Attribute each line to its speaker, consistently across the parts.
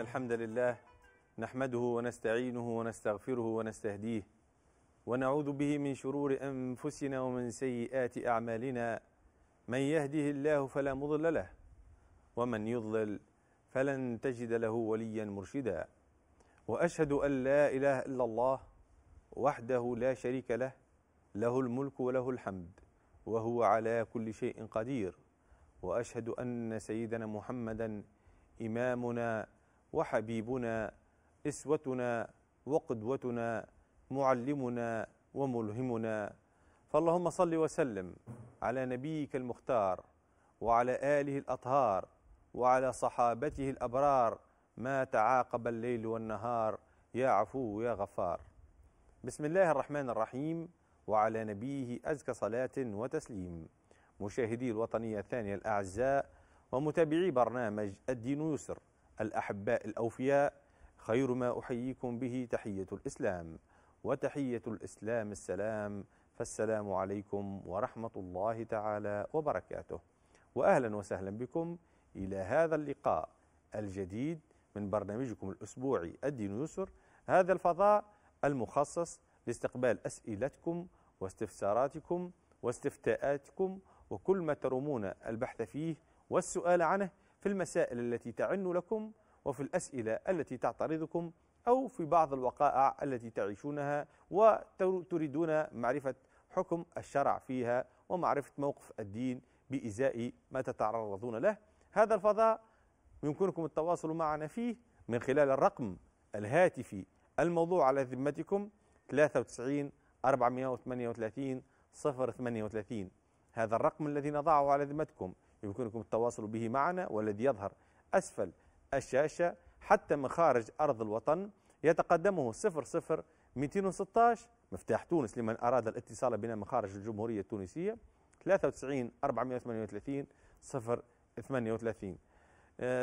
Speaker 1: الحمد لله نحمده ونستعينه ونستغفره ونستهديه ونعوذ به من شرور أنفسنا ومن سيئات أعمالنا من يهده الله فلا مضل له ومن يضلل فلن تجد له وليا مرشدا وأشهد أن لا إله إلا الله وحده لا شريك له له الملك وله الحمد وهو على كل شيء قدير واشهد ان سيدنا محمدا امامنا وحبيبنا اسوتنا وقدوتنا معلمنا وملهمنا فاللهم صل وسلم على نبيك المختار وعلى اله الاطهار وعلى صحابته الابرار ما تعاقب الليل والنهار يا عفو يا غفار بسم الله الرحمن الرحيم وعلى نبيه أزكى صلاة وتسليم مشاهدي الوطنية الثانية الأعزاء ومتابعي برنامج الدين يسر الأحباء الأوفياء خير ما أحييكم به تحية الإسلام وتحية الإسلام السلام فالسلام عليكم ورحمة الله تعالى وبركاته وأهلا وسهلا بكم إلى هذا اللقاء الجديد من برنامجكم الأسبوعي الدين يسر هذا الفضاء المخصص لاستقبال أسئلتكم واستفساراتكم واستفتاءاتكم وكل ما ترمون البحث فيه والسؤال عنه في المسائل التي تعن لكم وفي الأسئلة التي تعترضكم أو في بعض الوقائع التي تعيشونها وتريدون معرفة حكم الشرع فيها ومعرفة موقف الدين بإزاء ما تتعرضون له هذا الفضاء يمكنكم التواصل معنا فيه من خلال الرقم الهاتفي الموضوع على ذمتكم 93 438 038 هذا الرقم الذي نضعه على ذمتكم يمكنكم التواصل به معنا والذي يظهر أسفل الشاشة حتى من خارج أرض الوطن يتقدمه 00216 مفتاح تونس لمن أراد الاتصال بنا من خارج الجمهورية التونسية 93 438 038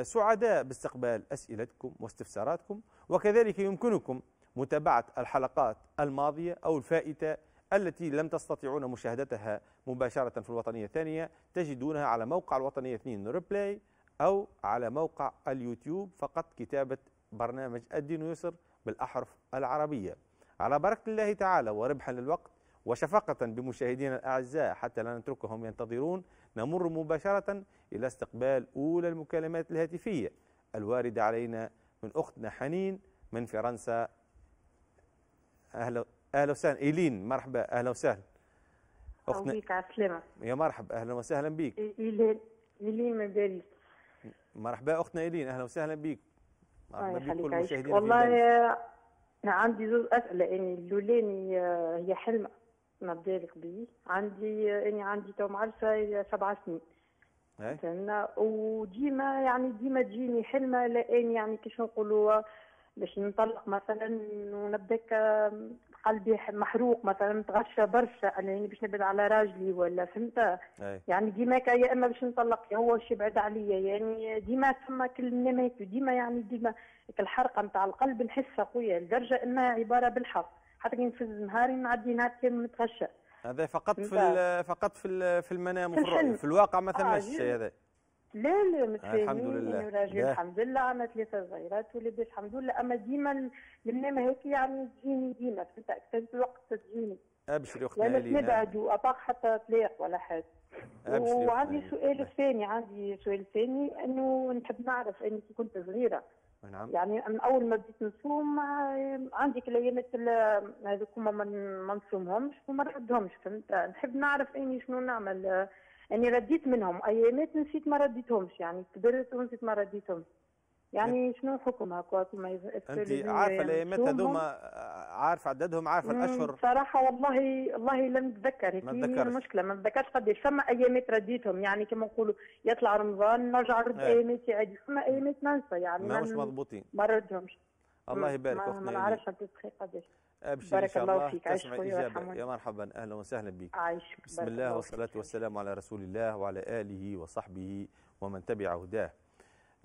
Speaker 1: سعداء باستقبال أسئلتكم واستفساراتكم وكذلك يمكنكم متابعة الحلقات الماضية أو الفائتة التي لم تستطيعون مشاهدتها مباشرة في الوطنية الثانية تجدونها على موقع الوطنية 2 ريبلاي أو على موقع اليوتيوب فقط كتابة برنامج الدين يسر بالأحرف العربية على بركة الله تعالى وربحا للوقت وشفقة بمشاهدينا الأعزاء حتى لا نتركهم ينتظرون نمر مباشرة إلى استقبال أولى المكالمات الهاتفية الواردة علينا من أختنا حنين من فرنسا أهلا اهلا وسهلا ايلين مرحبا اهلا وسهلا اختنا
Speaker 2: بك على السلامه
Speaker 1: يا مرحبا اهلا وسهلا بك
Speaker 2: ايلين ايلين باريس
Speaker 1: مرحبا اختنا ايلين اهلا وسهلا بك مرحبا بك كل المشاهدين
Speaker 2: والله انا عندي زوج اسئله اني يعني الاولاني آه، هي حلم ما بالك بي عندي اني آه، يعني عندي تو معرسه سبع سنين فهمنا إيه؟ وديما يعني ديما تجيني حلمه لاني يعني كيش نقولوا باش نطلق مثلا ونبداك قلبي محروق مثلا متغشى برشا انا يعني باش نبعد على راجلي ولا فهمت يعني ديما يا اما باش نطلق يا هو باش يبعد عليا يعني ديما ثم كلمات ديما يعني ديما الحرقه نتاع القلب نحسها قويه لدرجه انها عباره بالحق حتى كي نفز نهاري نعدي نهار كامل متغشى
Speaker 1: هذا فقط في فقط في في المنام وفي في الواقع ما آه، ثماش الشيء هذا
Speaker 2: لا لا متفاهمين آه، يعني راجل الحمد لله عندنا ثلاثه صغيرات ولاباس الحمد لله اما ديما المنامه هيك يعني تجيني ديما فهمت اكثر الوقت تجيني
Speaker 1: ابشري آه، اختي آه. ولا نبعدوا
Speaker 2: اباك حتى طلاق ولا حاجه وعندي سؤال ثاني عندي سؤال ثاني انه نحب نعرف اني كنت صغيره نعم يعني من اول ما بديت نصوم عندي كليامات هذوك ما نصومهمش وما نردهمش فهمت نحب نعرف اني شنو نعمل اني يعني رديت منهم ايامات نسيت ما رديتهمش يعني كبرت ونسيت ما رديتهمش يعني شنو حكم هكا كما انت عارفه الايامات هذوما
Speaker 1: عارفه عددهم
Speaker 2: عارفه الاشهر صراحه والله والله لم اتذكر هيك هي المشكله ما نتذكرش قداش فما ايامات رديتهم يعني كما نقولوا يطلع رمضان نرجع نرد ايامات عادي فما ايامات ننسى يعني ما مش مضبوطين ما ردهمش
Speaker 1: الله يبارك ما, ما نعرفش
Speaker 2: قداش ابشر ان شاء الله, تسمع اجابه
Speaker 1: يا مرحبا اهلا وسهلا بك عايش بسم الله والصلاه والسلام على رسول الله وعلى اله وصحبه ومن تبع هداه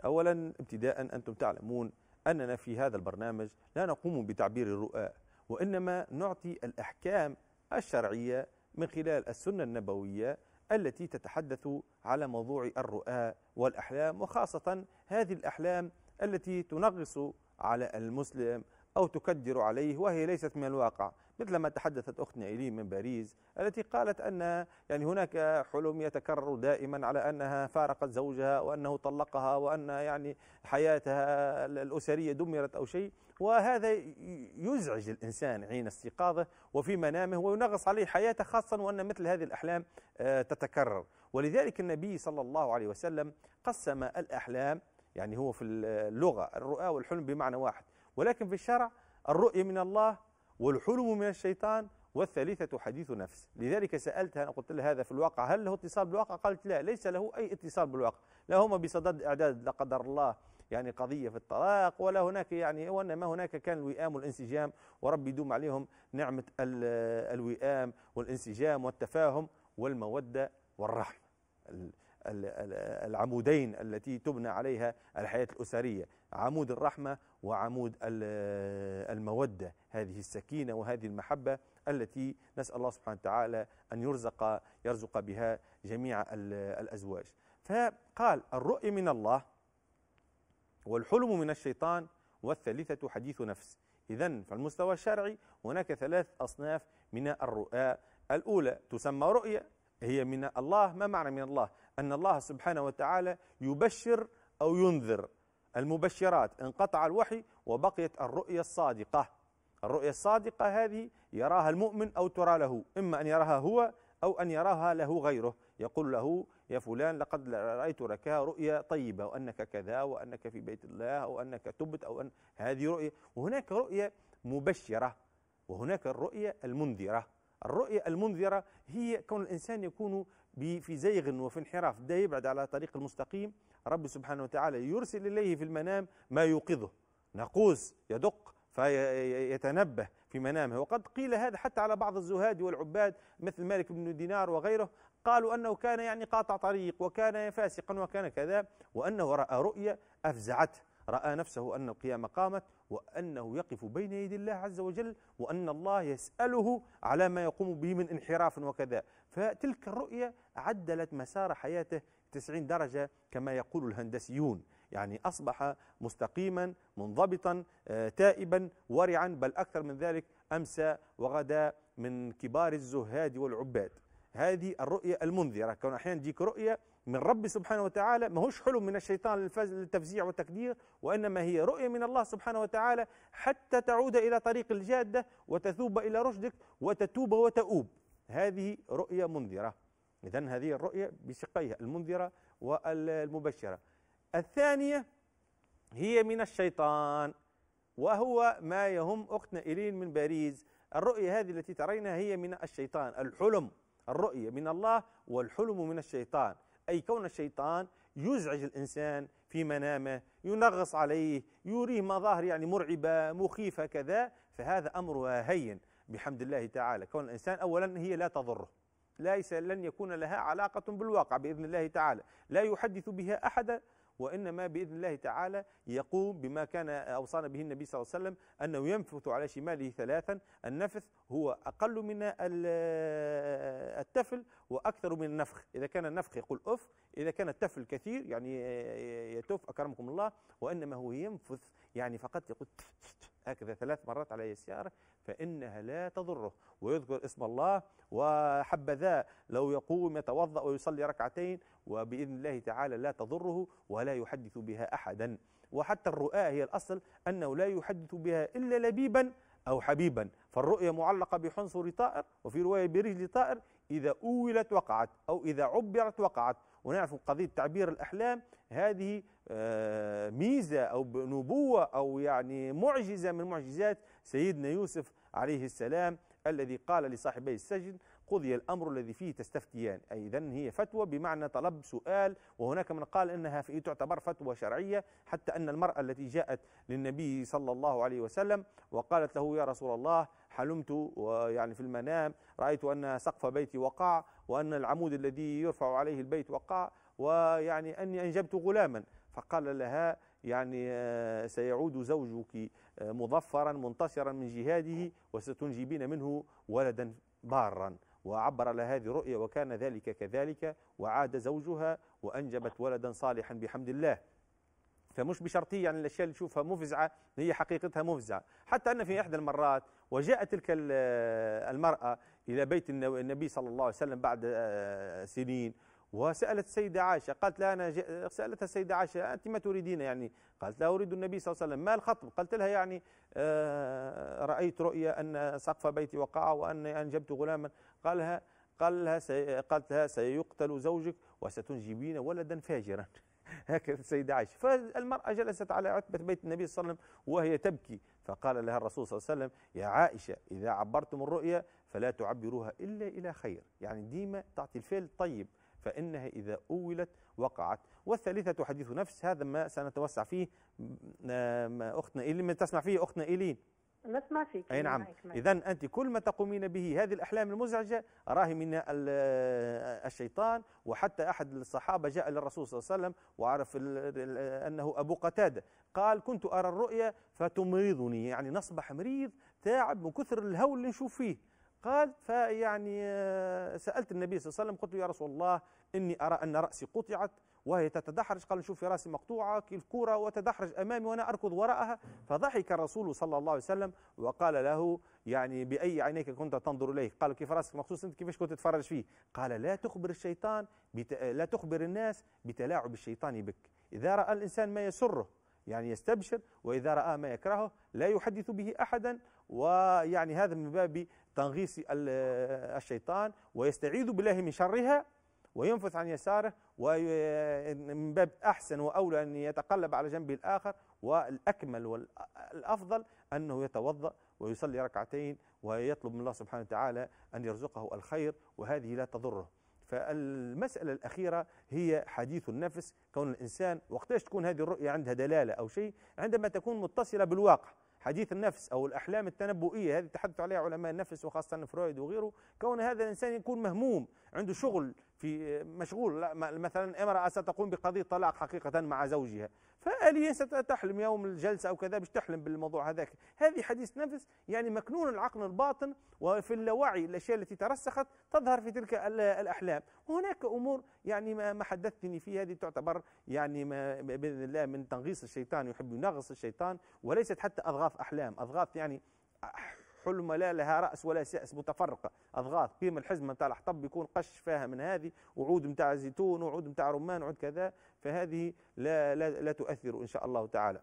Speaker 1: اولا ابتداء انتم تعلمون اننا في هذا البرنامج لا نقوم بتعبير الرؤى وانما نعطي الاحكام الشرعيه من خلال السنه النبويه التي تتحدث على موضوع الرؤى والاحلام وخاصه هذه الاحلام التي تنغص على المسلم أو تكدر عليه وهي ليست من الواقع مثل ما تحدثت أختنا إيرين من باريس التي قالت أن يعني هناك حلم يتكرر دائما على أنها فارقت زوجها وأنه طلقها وأن يعني حياتها الأسرية دمرت أو شيء وهذا يزعج الإنسان حين استيقاظه وفي منامه وينغص عليه حياته خاصة وأن مثل هذه الأحلام آه، تتكرر ولذلك النبي صلى الله عليه وسلم قسم الأحلام يعني هو في اللغة الرؤى والحلم بمعنى واحد ولكن في الشرع الرؤية من الله والحلم من الشيطان والثالثة حديث نفس لذلك سألتها أنا قلت لها هذا في الواقع هل له اتصال بالواقع قالت لا ليس له أي اتصال بالواقع لا هما بصدد إعداد لا قدر الله يعني قضية في الطلاق ولا هناك يعني وإنما هناك كان الوئام والانسجام ورب يدوم عليهم نعمة الوئام والانسجام والتفاهم والمودة والرحمة العمودين التي تبنى عليها الحياة الأسرية عمود الرحمة وعمود آه، المودة هذه السكينة وهذه المحبة التي نسأل الله سبحانه وتعالى أن يرزق يرزق بها جميع الأزواج فقال الرؤي من الله والحلم من الشيطان والثالثة حديث نفس إذا فالمستوى الشرعي هناك ثلاث أصناف من الرؤى الأولى تسمى رؤية هي من الله ما معنى من الله أن الله سبحانه وتعالى يبشر أو ينذر المبشرات انقطع الوحي وبقيت الرؤية الصادقة الرؤية الصادقة هذه يراها المؤمن أو ترى له إما أن يراها هو أو أن يراها له غيره يقول له يا فلان لقد رأيت لك رؤيا طيبة وأنك كذا وأنك في بيت الله أو أنك تبت أو أن هذه رؤية وهناك رؤية مبشرة وهناك الرؤية المنذرة الرؤية المنذرة هي كون الإنسان يكون في زيغ وفي انحراف ده يبعد على طريق المستقيم رب سبحانه وتعالى يرسل إليه في المنام ما يوقظه ناقوس يدق فيتنبه في منامه وقد قيل هذا حتى على بعض الزهاد والعباد مثل مالك بن دينار وغيره قالوا أنه كان يعني قاطع طريق وكان فاسقا وكان كذا وأنه رأى رؤيا أفزعته رأى نفسه أن القيامة قامت وأنه يقف بين يدي الله عز وجل وأن الله يسأله على ما يقوم به من انحراف وكذا فتلك الرؤية عدلت مسار حياته 90 درجة كما يقول الهندسيون يعني أصبح مستقيما منضبطا آه، تائبا ورعا بل أكثر من ذلك أمس وغدا من كبار الزهاد والعباد هذه الرؤية المنذرة كون أحيانا تجيك رؤية من ربي سبحانه وتعالى ما هوش حلم من الشيطان للتفزيع والتكدير وإنما هي رؤية من الله سبحانه وتعالى حتى تعود إلى طريق الجادة وتثوب إلى رشدك وتتوب وتؤوب هذه رؤية منذرة إذا هذه الرؤية بشقيها المنذرة والمبشرة الثانية هي من الشيطان وهو ما يهم أختنا إيلين من باريس الرؤية هذه التي ترينها هي من الشيطان الحلم الرؤية من الله والحلم من الشيطان أي كون الشيطان يزعج الإنسان في منامه ينغص عليه يريه مظاهر يعني مرعبة مخيفة كذا فهذا أمرها هين بحمد الله تعالى كون الإنسان أولا هي لا تضره ليس لن يكون لها علاقة بالواقع بإذن الله تعالى لا يحدث بها أحدا وإنما بإذن الله تعالى يقوم بما كان أوصانا به النبي صلى الله عليه وسلم أنه ينفث على شماله ثلاثا النفث هو أقل من التفل وأكثر من النفخ إذا كان النفخ يقول أف إذا كان التفل كثير يعني يتوف أكرمكم الله وإنما هو ينفث يعني فقط يقول تف تف هكذا ثلاث مرات على السيارة فإنها لا تضره ويذكر اسم الله وحبذا لو يقوم يتوضأ ويصلي ركعتين وبإذن الله تعالى لا تضره ولا يحدث بها أحدا وحتى الرؤى هي الأصل أنه لا يحدث بها إلا لبيبا أو حبيبا فالرؤية معلقة بحنصر طائر وفي رواية برجل طائر إذا أولت وقعت أو إذا عبرت وقعت ونعرف قضية تعبير الأحلام هذه آه، ميزة أو نبوة أو يعني معجزة من معجزات سيدنا يوسف عليه السلام الذي قال لصاحبي السجن قضي الأمر الذي فيه تستفتيان أي اذا هي فتوى بمعنى طلب سؤال وهناك من قال أنها في تعتبر فتوى شرعية حتى أن المرأة التي جاءت للنبي صلى الله عليه وسلم وقالت له يا رسول الله حلمت ويعني في المنام رأيت أن سقف بيتي وقع وأن العمود الذي يرفع عليه البيت وقع ويعني أني أنجبت غلاما فقال لها يعني آه، سيعود زوجك آه، مظفرا منتصرا من جهاده وستنجبين منه ولدا بارا وعبر على هذه الرؤيا وكان ذلك كذلك وعاد زوجها وأنجبت ولدا صالحا بحمد الله فمش بشرطية يعني الأشياء اللي تشوفها مفزعة هي حقيقتها مفزعة حتى أن في إحدى المرات وجاءت تلك المرأة إلى بيت النبي صلى الله عليه وسلم بعد آه، سنين وسألت السيدة عائشة قالت لها أنا سألتها السيدة عائشة أنت ما تريدين يعني قالت لها أريد النبي صلى الله عليه وسلم ما الخطب قالت لها يعني آه، رأيت رؤيا أن سقف بيتي وقع وأني أنجبت غلاما قالها قالها سي قالت لها سيقتل زوجك وستنجبين ولدا فاجرا هكذا السيدة عائشة فالمرأة جلست على عتبة بيت النبي صلى الله عليه وسلم وهي تبكي فقال لها الرسول صلى الله عليه وسلم يا عائشة إذا عبرتم الرؤيا فلا تعبروها إلا إلى خير يعني ديما تعطي الفعل طيب فإنها إذا أولت وقعت والثالثة حديث نفس هذا ما سنتوسع فيه أختنا إيلين تسمع فيه أختنا إيلين
Speaker 2: نسمع فيك اي يعني نعم اذا
Speaker 1: انت كل ما تقومين به هذه الاحلام المزعجه راهي من الشيطان وحتى احد الصحابه جاء للرسول صلى الله عليه وسلم وعرف انه ابو قتاده قال كنت ارى الرؤيا فتمرضني يعني نصبح مريض تاعب من كثر الهول اللي نشوف فيه قال فيعني آه، سالت النبي صلى الله عليه وسلم قلت له يا رسول الله اني ارى ان راسي قطعت وهي تتدحرج قال نشوف في راسي مقطوعة الكرة وتدحرج أمامي وأنا أركض وراءها فضحك الرسول صلى الله عليه وسلم وقال له يعني بأي عينيك كنت تنظر إليه قال كيف راسك مقصوص أنت كيفاش كنت تتفرج فيه قال لا تخبر الشيطان بت... لا تخبر الناس بتلاعب الشيطان بك إذا رأى الإنسان ما يسره يعني يستبشر وإذا رأى ما يكرهه لا يحدث به أحدا ويعني هذا من باب تنغيص الشيطان ويستعيذ بالله من شرها وينفث عن يساره ومن باب أحسن وأولى أن يتقلب على جنبه الآخر والأكمل والأفضل أنه يتوضأ ويصلي ركعتين ويطلب من الله سبحانه وتعالى أن يرزقه الخير وهذه لا تضره فالمسألة الأخيرة هي حديث النفس كون الإنسان وقتاش تكون هذه الرؤية عندها دلالة أو شيء عندما تكون متصلة بالواقع حديث النفس أو الأحلام التنبؤية هذه تحدث عليها علماء النفس وخاصة فرويد وغيره كون هذا الإنسان يكون مهموم عنده شغل في مشغول لا مثلا امرأة ستقوم بقضية طلاق حقيقة مع زوجها فآليا ستحلم يوم الجلسة أو كذا باش تحلم بالموضوع هذاك هذه حديث نفس يعني مكنون العقل الباطن وفي اللاوعي الأشياء التي ترسخت تظهر في تلك الأحلام وهناك أمور يعني ما حدثتني فيها هذه تعتبر يعني ما بإذن الله من تنغيص الشيطان يحب ينغص الشيطان وليست حتى أضغاث أحلام أضغاث يعني حلمة لا لها رأس ولا سأس متفرقة أضغاث كيما الحزمة نتاع الحطب يكون قش فيها من هذه وعود نتاع زيتون وعود نتاع رمان وعود كذا فهذه لا, لا, لا تؤثر إن شاء الله تعالى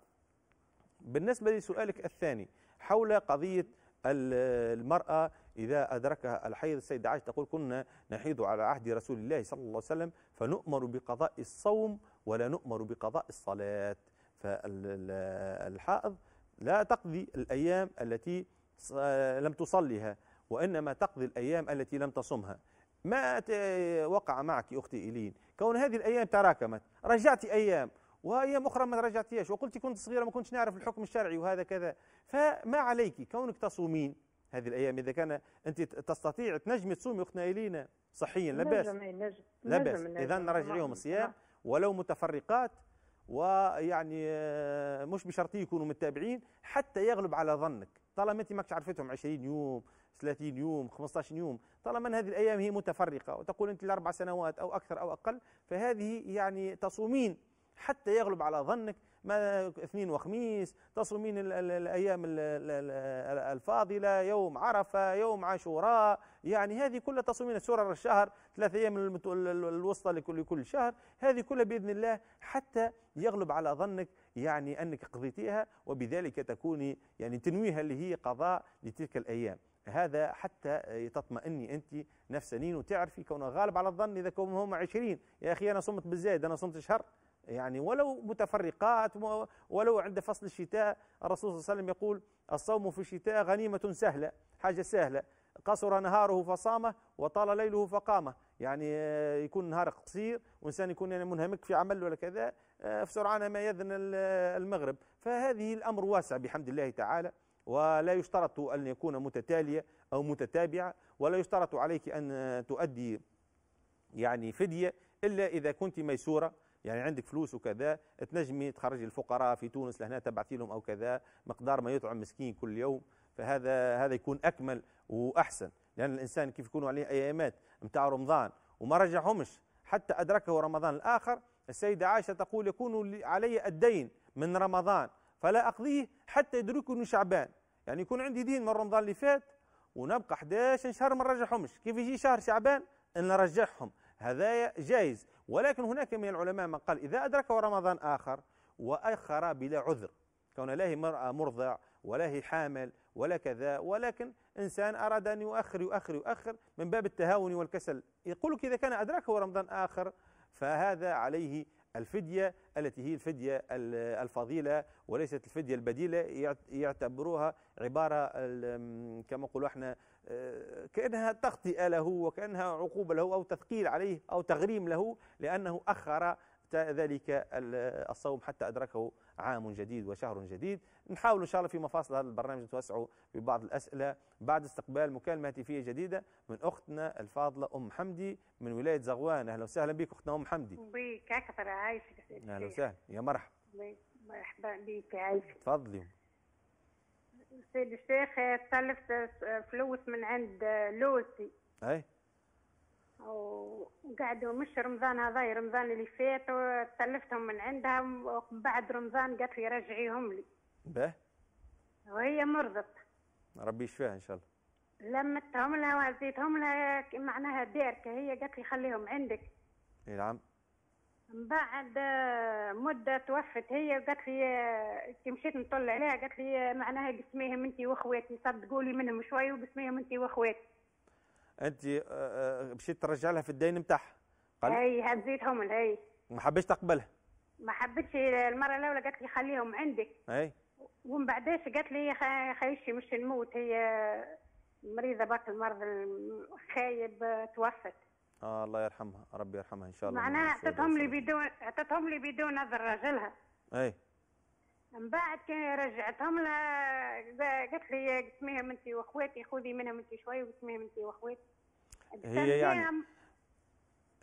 Speaker 1: بالنسبة لسؤالك الثاني حول قضية المرأة إذا أدركها الحيض السيدة عائشة تقول كنا نحيض على عهد رسول الله صلى الله عليه وسلم فنؤمر بقضاء الصوم ولا نؤمر بقضاء الصلاة فالحائض لا تقضي الأيام التي آه، لم تصليها وإنما تقضي الأيام التي لم تصمها ما وقع معك أختي إيلين كون هذه الأيام تراكمت رجعت أيام وايام اخرى ما رجعتيهاش وقلت كنت صغيره ما كنتش نعرف الحكم الشرعي وهذا كذا فما عليك كونك تصومين هذه الايام اذا كان انت تستطيع تنجمي تصومي اختنا ايلين صحيا لاباس
Speaker 2: لاباس اذا رجعيهم
Speaker 1: الصيام ولو متفرقات ويعني آه، مش بشرط يكونوا متابعين حتى يغلب على ظنك طالما انت ماكش عرفتهم 20 يوم 30 يوم 15 يوم طالما ان هذه الايام هي متفرقه وتقول انت الاربع سنوات او اكثر او اقل فهذه يعني تصومين حتى يغلب على ظنك ما اثنين وخميس تصومين الأيام الفاضلة يوم عرفة يوم عاشوراء يعني هذه كلها تصومين سورة الشهر ثلاث أيام الوسطى لكل كل شهر هذه كلها بإذن الله حتى يغلب على ظنك يعني أنك قضيتيها وبذلك تكوني يعني تنويها اللي هي قضاء لتلك الأيام هذا حتى تطمئني أنت نفسانين وتعرفي كونه غالب على الظن إذا كون هم عشرين يا أخي أنا صمت بالزايد أنا صمت شهر يعني ولو متفرقات ولو عند فصل الشتاء الرسول صلى الله عليه وسلم يقول الصوم في الشتاء غنيمة سهلة حاجة سهلة قصر نهاره فصامه وطال ليله فقامه يعني آه، يكون نهار قصير وانسان يكون يعني منهمك في عمل ولا كذا آه، فسرعان ما يذن المغرب فهذه الامر واسع بحمد الله تعالى ولا يشترط ان يكون متتاليه او متتابعه ولا يشترط عليك ان آه، تؤدي يعني فديه الا اذا كنت ميسوره يعني عندك فلوس وكذا تنجمي تخرجي الفقراء في تونس لهنا تبعثي لهم او كذا مقدار ما يطعم مسكين كل يوم فهذا هذا يكون اكمل واحسن لان الانسان كيف يكونوا عليه ايامات نتاع رمضان وما رجعهمش حتى ادركه رمضان الاخر السيده عائشه تقول يكون علي الدين من رمضان فلا اقضيه حتى يدركني شعبان يعني يكون عندي دين من رمضان اللي فات ونبقى 11 شهر ما نرجعهمش كيف يجي شهر شعبان نرجعهم هذا جايز ولكن هناك من العلماء من قال إذا أدركه رمضان آخر وأخر بلا عذر كون لا هي مرأة مرضع ولا هي حامل ولا كذا ولكن إنسان أراد أن يؤخر يؤخر يؤخر من باب التهاون والكسل يقول لك إذا كان أدركه رمضان آخر فهذا عليه الفدية التي هي الفدية الفضيلة وليست الفدية البديلة يعتبروها عبارة كما نقولوا احنا آه، كأنها تغطئة له وكأنها عقوبة له أو تثقيل عليه أو تغريم له لأنه أخر ذلك الصوم حتى أدركه عام جديد وشهر جديد نحاول إن شاء الله في مفاصل هذا البرنامج نتوسعه ببعض الأسئلة بعد استقبال مكالمة هاتفية جديدة من أختنا الفاضلة أم حمدي من ولاية زغوان أهلا وسهلا بك أختنا أم حمدي
Speaker 2: بك أكثر عايشك أهلا وسهلا
Speaker 1: يا مرحبا
Speaker 2: مرحبا بك عايشك تفضلي سيدي الشيخ تلفت فلوس من عند لوسي اي وقعدوا مش رمضان هذا رمضان اللي فات تلفتهم من عندها ومن بعد رمضان قالت لي رجعيهم لي به وهي مرضت
Speaker 1: ربي يشفيها ان شاء الله
Speaker 2: لمتهم لها وعزيتهم لها معناها دارك هي قالت لي خليهم عندك اي نعم من بعد آه، مده توفت هي قالت لي آه، كي مشيت نطل عليها قالت لي آه، معناها قسميهم انت واخواتي صدقوا لي منهم شويه وقسميهم انت واخواتي
Speaker 1: انت مشيت ترجع لها في الدين نتاعها
Speaker 2: قال اي هزيتهم اي
Speaker 1: ما حبيتش تقبلها
Speaker 2: ما حبيتش المره الاولى قالت لي خليهم عندك اي ومن بعداش قالت لي خايشي مش نموت هي مريضه باك المرض الخايب توفت
Speaker 1: اه الله يرحمها ربي يرحمها ان شاء الله معناها اعطتهم
Speaker 2: لي بدون اعطتهم لي بدون نظر راجلها اي من بعد كان رجعتهم لها قالت لي قسميهم انت واخواتي خذي منهم انت شويه وقسميهم انت واخواتي هي يعني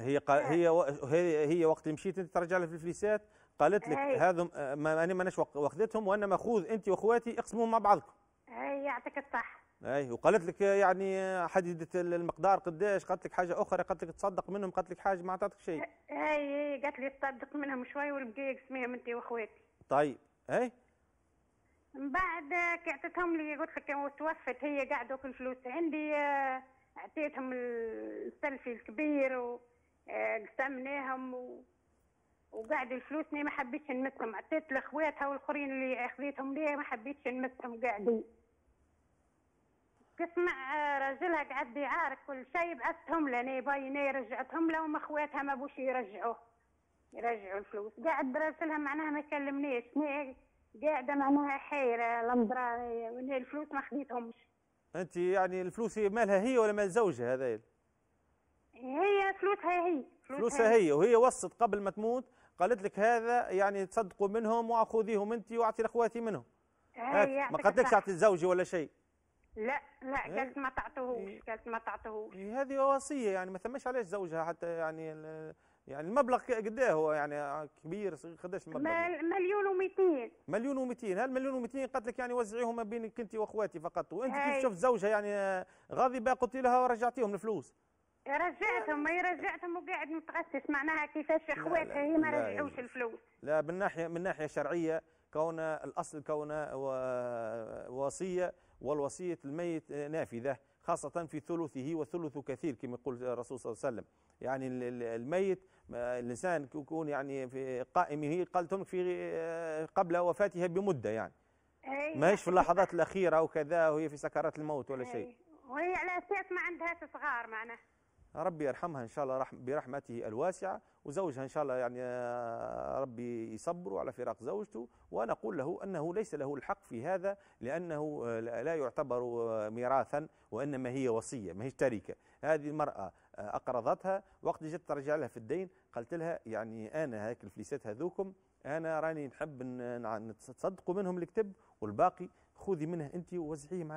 Speaker 1: هي قا... آه. هي هي, هي وقت اللي مشيت انت ترجع لها في الفليسات قالت لك إيه. هذم ما انا ماناش واخذتهم وانما خذ انت واخواتي اقسموهم مع بعضكم.
Speaker 2: هي إيه، يعطيك الصحه.
Speaker 1: اي وقالت لك يعني حديده المقدار قداش قالت لك حاجه اخرى قالت لك تصدق منهم قالت لك حاجه ما عطاتك شيء
Speaker 2: اي قالت لي تصدق منهم شوي والبقيه قسميهم انت واخواتي
Speaker 1: طيب اي
Speaker 2: من بعد اعطيتهم لي قلت لك توفت هي قاعده دوك الفلوس عندي اعطيتهم السلفي الكبير وقسمناهم آه، وقاعد الفلوس ما حبيتش نمسهم عطيت لاخواتها والاخرين اللي اخذتهم لي ما حبيتش نمسهم قاعدين تسمع آه، رجلها قعد يعارك كل شيء بعثتهم لنا باينه رجعتهم له وما خواتها ما بوش يرجعوا يرجعوا الفلوس قاعد رجلها معناها ما كلمنيش قاعده معناها حيره لمبرا الفلوس ما خديتهمش
Speaker 1: انت يعني الفلوس مالها هي ولا مال زوجها هذا هي
Speaker 2: فلوسها هي فلوسها, فلوسها هي.
Speaker 1: وهي وصت قبل ما تموت قالت لك هذا يعني تصدقوا منهم وخذيهم انت واعطي لاخواتي منهم
Speaker 2: ما قالت لكش اعطي
Speaker 1: لزوجي ولا شيء
Speaker 2: لا لا قالت إيه؟ ما تعطوهوش قالت إيه؟ ما تعطوهوش إيه، هذه
Speaker 1: وصيه يعني ما ثماش علاش زوجها حتى يعني يعني المبلغ ايه هو يعني آه، كبير قداش المبلغ؟
Speaker 2: مليون و200
Speaker 1: مليون و200 هل مليون و200 قالت لك يعني وزعيهم ما بينك انت واخواتي فقط وانت كيف شفت زوجها يعني آه، غاضبه قلت لها ورجعتيهم الفلوس
Speaker 2: رجعتهم ما رجعتهم وقاعد متغسس معناها كيفاش اخواتها هي ما رجعوش الفلوس
Speaker 1: لا من ناحيه من ناحيه شرعيه كون الاصل كون آه، وصيه والوصية الميت نافذة خاصة في ثلثه وثلث كثير كما يقول الرسول صلى الله عليه وسلم يعني الميت الإنسان يكون يعني في قائمه قلتهم في قبل وفاتها بمدة يعني
Speaker 2: إيه، ماهيش في يعني
Speaker 1: اللحظات الأخيرة وكذا وهي في سكرات الموت ولا إيه، شيء
Speaker 2: وهي على أساس ما عندهاش صغار معناه
Speaker 1: ربي يرحمها ان شاء الله برحمته الواسعه وزوجها ان شاء الله يعني آه، ربي يصبره على فراق زوجته وانا اقول له انه ليس له الحق في هذا لانه آه، لا يعتبر آه، ميراثا وانما هي وصيه ما هي تركه هذه المراه اقرضتها وقت جت ترجع لها في الدين قالت لها يعني انا هاك الفليسات هذوكم انا راني نحب نتصدقوا منهم الكتب والباقي خذي منها انت ووزعيه مع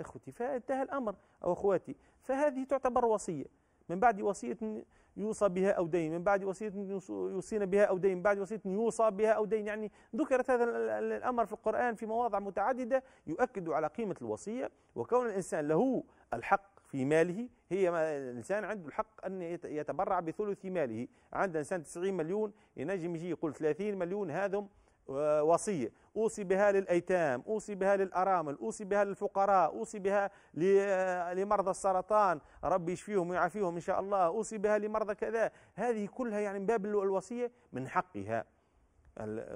Speaker 1: اخوتي فانتهى الامر او اخواتي فهذه تعتبر وصيه من بعد وصية يوصى بها أو دين من بعد وصية يوصينا بها أو دين من بعد وصية يوصى بها أو دين يعني ذكرت هذا الأمر في القرآن في مواضع متعددة يؤكد على قيمة الوصية وكون الإنسان له الحق في ماله هي ما الإنسان عنده الحق أن يتبرع بثلث ماله عند إنسان 90 مليون ينجم يجي يقول 30 مليون هذم آه، وصية أوصي بها للأيتام أوصي بها للأرامل أوصي بها للفقراء أوصي بها آه، لمرضى السرطان ربي يشفيهم ويعافيهم إن شاء الله أوصي بها لمرضى كذا هذه كلها يعني من باب الوصية من حقها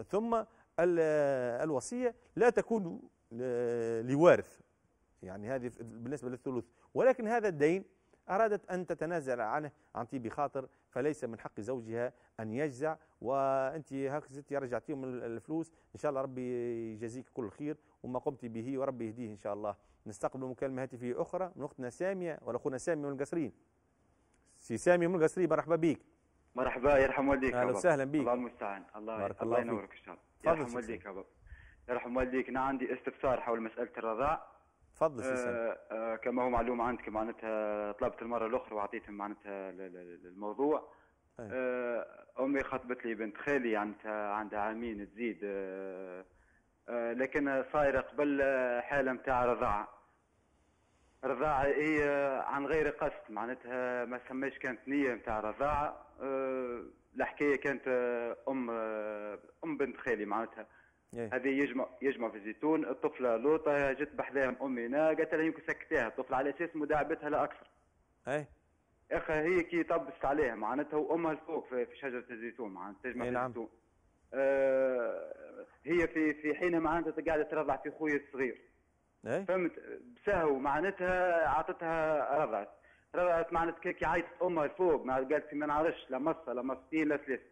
Speaker 1: ثم آه، الوصية لا تكون لوارث يعني هذه بالنسبة للثلث ولكن هذا الدين أرادت أن تتنازل عنه عن طيب خاطر فليس من حق زوجها أن يجزع وأنت هكذا رجعتيهم الفلوس إن شاء الله ربي يجازيك كل خير وما قمت به وربي يهديه إن شاء الله نستقبل مكالمة هاتفية أخرى من أختنا سامية ولا أخونا سامي من القصرين سي سامي من القصرين مرحبا بيك مرحبا يرحم والديك أهلا وسهلا
Speaker 3: بيك الله المستعان الله بارك الله ينورك إن شاء الله يرحم والديك يا بابا يرحم والديك أنا عندي استفسار حول مسألة الرضاع تفضل آه آه كما هو معلوم عندك معناتها طلبت المره الاخرى وعطيتهم معناتها الموضوع طيب. آه امي خطبت لي بنت خالي عندها عندها عامين تزيد آه آه لكن صايره قبل حاله نتاع رضاعه رضاعه هي عن غير قصد معناتها ما سماش كانت نيه نتاع رضاعه آه، الحكايه كانت ام ام بنت خالي معناتها إيه. هذه يجمع يجمع في الزيتون الطفله لوطه جت بحذاها هنا قالت لها يمكن سكتيها الطفله على اساس مداعبتها لا اكثر اي اخي هي كي طبست عليها معناتها وامها الفوق في شجره الزيتون معناتها تجمع إيه، في نعم. الزيتون آه هي في في حينها معناتها قاعده ترضع في خويا الصغير ايه؟ فهمت بسهو معناتها اعطتها رضعت رضعت معناتها كي عيطت امها الفوق قالت ما نعرفش لا مصه لا مصتين إيه، لا ثلاثه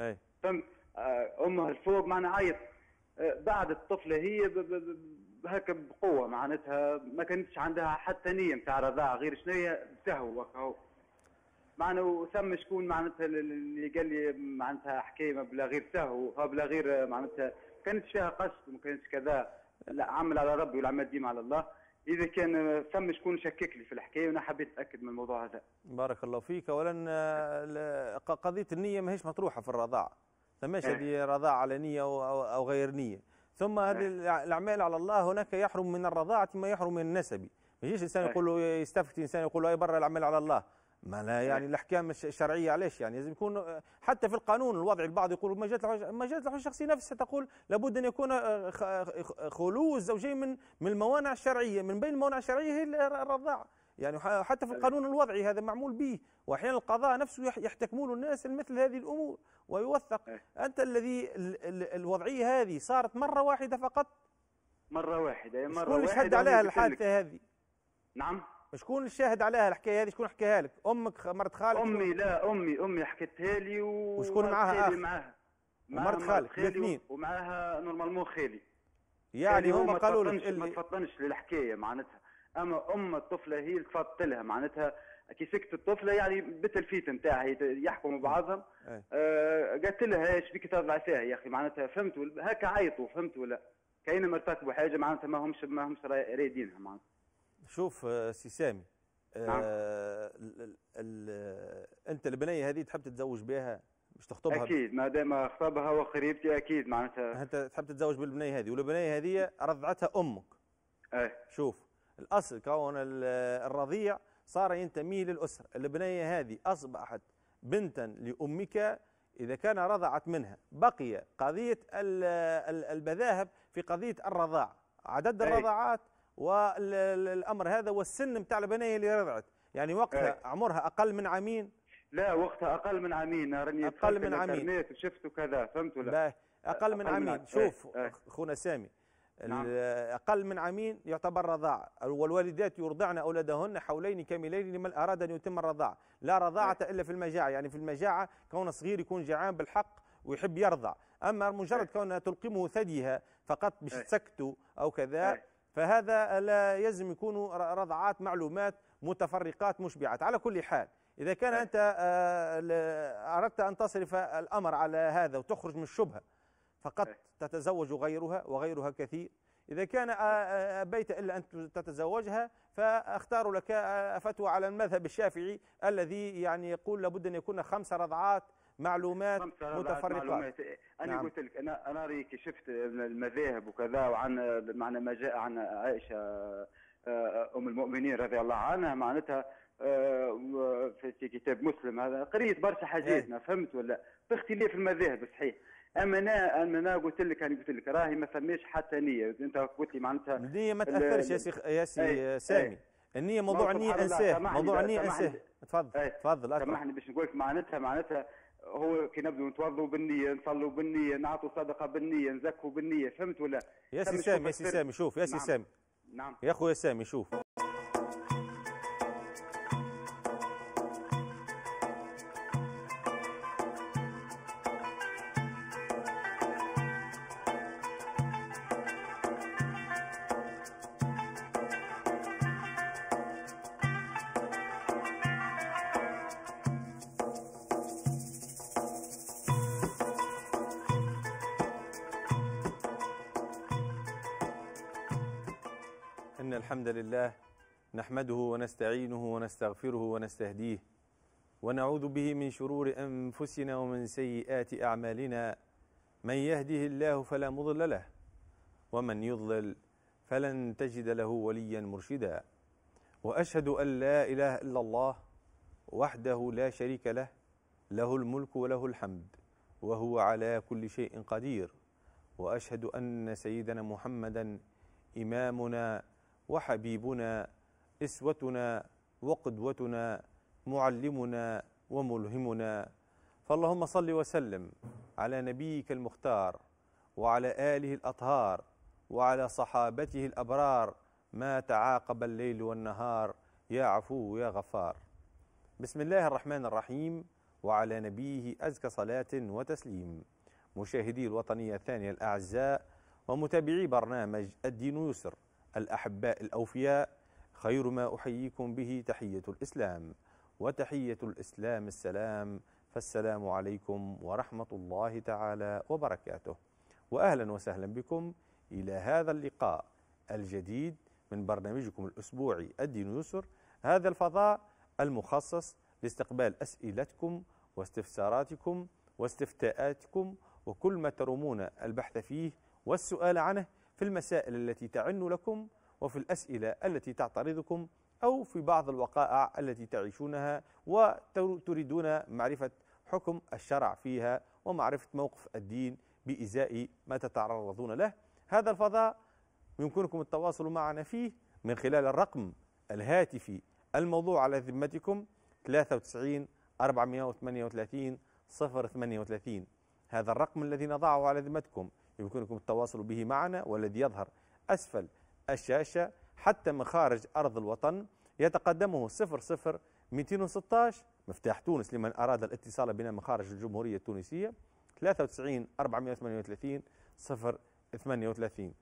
Speaker 3: اي فهمت آه امها الفوق معناها عيطت بعد الطفله هي هكا بقوه معناتها ما كانتش عندها حتى نيه نتاع رضاعه غير شنو هي بتهوى هو ثم وثم شكون معناتها اللي قال لي معناتها حكايه بلا غير سهو بلا غير معناتها كانت فيها قصد ما كانتش كذا لا عمل على ربي والعمل ديما على الله اذا كان ثم شكون شكك لي في الحكايه وانا حبيت اتاكد من الموضوع هذا
Speaker 1: بارك الله فيك اولا آه، قضيه النيه ماهيش مطروحه في الرضاعه ماشي هذه إيه. رضاعة علنية أو غير نية ثم إيه. هذه الأعمال على الله هناك يحرم من الرضاعة ما يحرم من النسب ما يجيش إنسان إيه. يقول له يستفتي إنسان يقول له أي برا الأعمال على الله ما لا يعني الاحكام الشرعيه علاش يعني لازم يكون حتى في القانون الوضع البعض يقول ما جات ما جات الشخصيه نفسها تقول لابد ان يكون آه، آه، خلو الزوجين من من الموانع الشرعيه من بين الموانع الشرعيه هي الرضاعه يعني حتى في القانون الوضعي هذا معمول به واحيانا القضاء نفسه يحتكمون الناس مثل هذه الامور ويوثق انت الذي الوضعيه هذه صارت مره واحده فقط مره واحده مره شكون اللي شهد عليها الحادثه هذه نعم شكون الشاهد عليها الحكايه هذه شكون حكاها لك
Speaker 3: امك مرت خالك امي لا امي امي حكتها لي و... وشكون معاها اخ معاها مرت خالك الاثنين ومعاها نورمالمون خالي يعني هما قالوا لك ما تفطنش للحكايه معناتها اما ام الطفله هي اللي تفضلها معناتها كي سكت الطفله يعني بالتلفيت نتاعها يحكوا مع بعضهم آه قالت لها ايش بك تطلع فيها يا اخي معناتها فهمت ولا هكا عيطوا فهمت ولا كاين مرتكبوا حاجه معناتها ما همش ما همش رايدينها معناتها
Speaker 1: شوف آه، سي سامي آه، نعم. آه انت البنيه هذه تحب تتزوج بها مش تخطبها اكيد
Speaker 3: ما دام خطبها وقريبتي اكيد
Speaker 1: معناتها انت تحب تتزوج بالبنيه هذه والبنيه هذه رضعتها امك ايه شوف الأصل كون الرضيع صار ينتمي للأسرة البنية هذه أصبحت بنتا لأمك إذا كان رضعت منها بقي قضية المذاهب في قضية الرضاع عدد إيه. الرضاعات والأمر هذا والسن نتاع البنية اللي رضعت يعني وقتها إيه. عمرها أقل من عامين لا وقتها أقل من عامين
Speaker 3: راني أقل من عامين شفت وكذا فهمت
Speaker 1: ولا أقل من عامين شوف إيه. أخونا سامي نعم. أقل من عامين يعتبر رضاع والوالدات يرضعن أولادهن حولين كاملين لمن أراد أن يتم الرضاع لا رضاعة نعم. إلا في المجاعة يعني في المجاعة كون صغير يكون جعان بالحق ويحب يرضع أما مجرد نعم. كونها تلقمه ثديها فقط نعم. باش تسكته أو كذا فهذا لا يلزم يكون رضعات معلومات متفرقات مشبعات على كل حال إذا كان أنت آه، أردت أن تصرف الأمر على هذا وتخرج من الشبهة فقط إيه. تتزوج غيرها وغيرها كثير إذا كان أبيت إلا أن تتزوجها فأختار لك فتوى على المذهب الشافعي الذي يعني يقول لابد أن يكون خمس رضعات معلومات متفرقة معلومات. إيه،
Speaker 3: أنا نعم. قلت لك أنا أنا رأيك شفت المذاهب وكذا وعن معنى ما جاء عن عائشة آه، أم المؤمنين رضي الله عنها معناتها آه، في كتاب مسلم هذا قريت برشا حاجات إيه. ما فهمت ولا باختلاف المذاهب صحيح اما انا اما انا قلت لك انا قلت لك راهي ما فماش حتى نيه انت قلت لي معناتها النيه ما تاثرش يا سي يا سي إيه، إيه. سامي النيه موضوع النيه انساه موضوع النيه انساه تفضل إيه، تفضل سامحني باش نقول لك معناتها معناتها هو كي نبدو نتوضوا بالنيه نصلوا بالنيه نعطوا صدقه بالنيه نزكوا بالنيه فهمت ولا يا سي سامي يا سي سامي شوف يا سي نعم. سامي نعم يا
Speaker 1: خويا سامي شوف لله نحمده ونستعينه ونستغفره ونستهديه ونعوذ به من شرور أنفسنا ومن سيئات أعمالنا من يهده الله فلا مضل له ومن يضلل فلن تجد له وليا مرشدا وأشهد أن لا إله إلا الله وحده لا شريك له له الملك وله الحمد وهو على كل شيء قدير واشهد ان سيدنا محمدا امامنا وحبيبنا اسوتنا وقدوتنا معلمنا وملهمنا فاللهم صل وسلم على نبيك المختار وعلى اله الاطهار وعلى صحابته الابرار ما تعاقب الليل والنهار يا عفو يا غفار بسم الله الرحمن الرحيم وعلى نبيه أزكى صلاة وتسليم مشاهدي الوطنية الثانية الأعزاء ومتابعي برنامج الدين يسر الأحباء الأوفياء خير ما أحييكم به تحية الإسلام وتحية الإسلام السلام فالسلام عليكم ورحمة الله تعالى وبركاته وأهلا وسهلا بكم إلى هذا اللقاء الجديد من برنامجكم الأسبوعي الدين يسر هذا الفضاء المخصص لاستقبال أسئلتكم واستفساراتكم واستفتاءاتكم وكل ما ترمون البحث فيه والسؤال عنه في المسائل التي تعن لكم وفي الأسئلة التي تعترضكم أو في بعض الوقائع التي تعيشونها وتريدون معرفة حكم الشرع فيها ومعرفة موقف الدين بإزاء ما تتعرضون له هذا الفضاء يمكنكم التواصل معنا فيه من خلال الرقم الهاتفي الموضوع على ذمتكم 93 438 038 هذا الرقم الذي نضعه على ذمتكم يمكنكم التواصل به معنا والذي يظهر أسفل الشاشة حتى من خارج أرض الوطن يتقدمه 00216 مفتاح تونس لمن أراد الاتصال بنا من خارج الجمهورية التونسية 93 438 038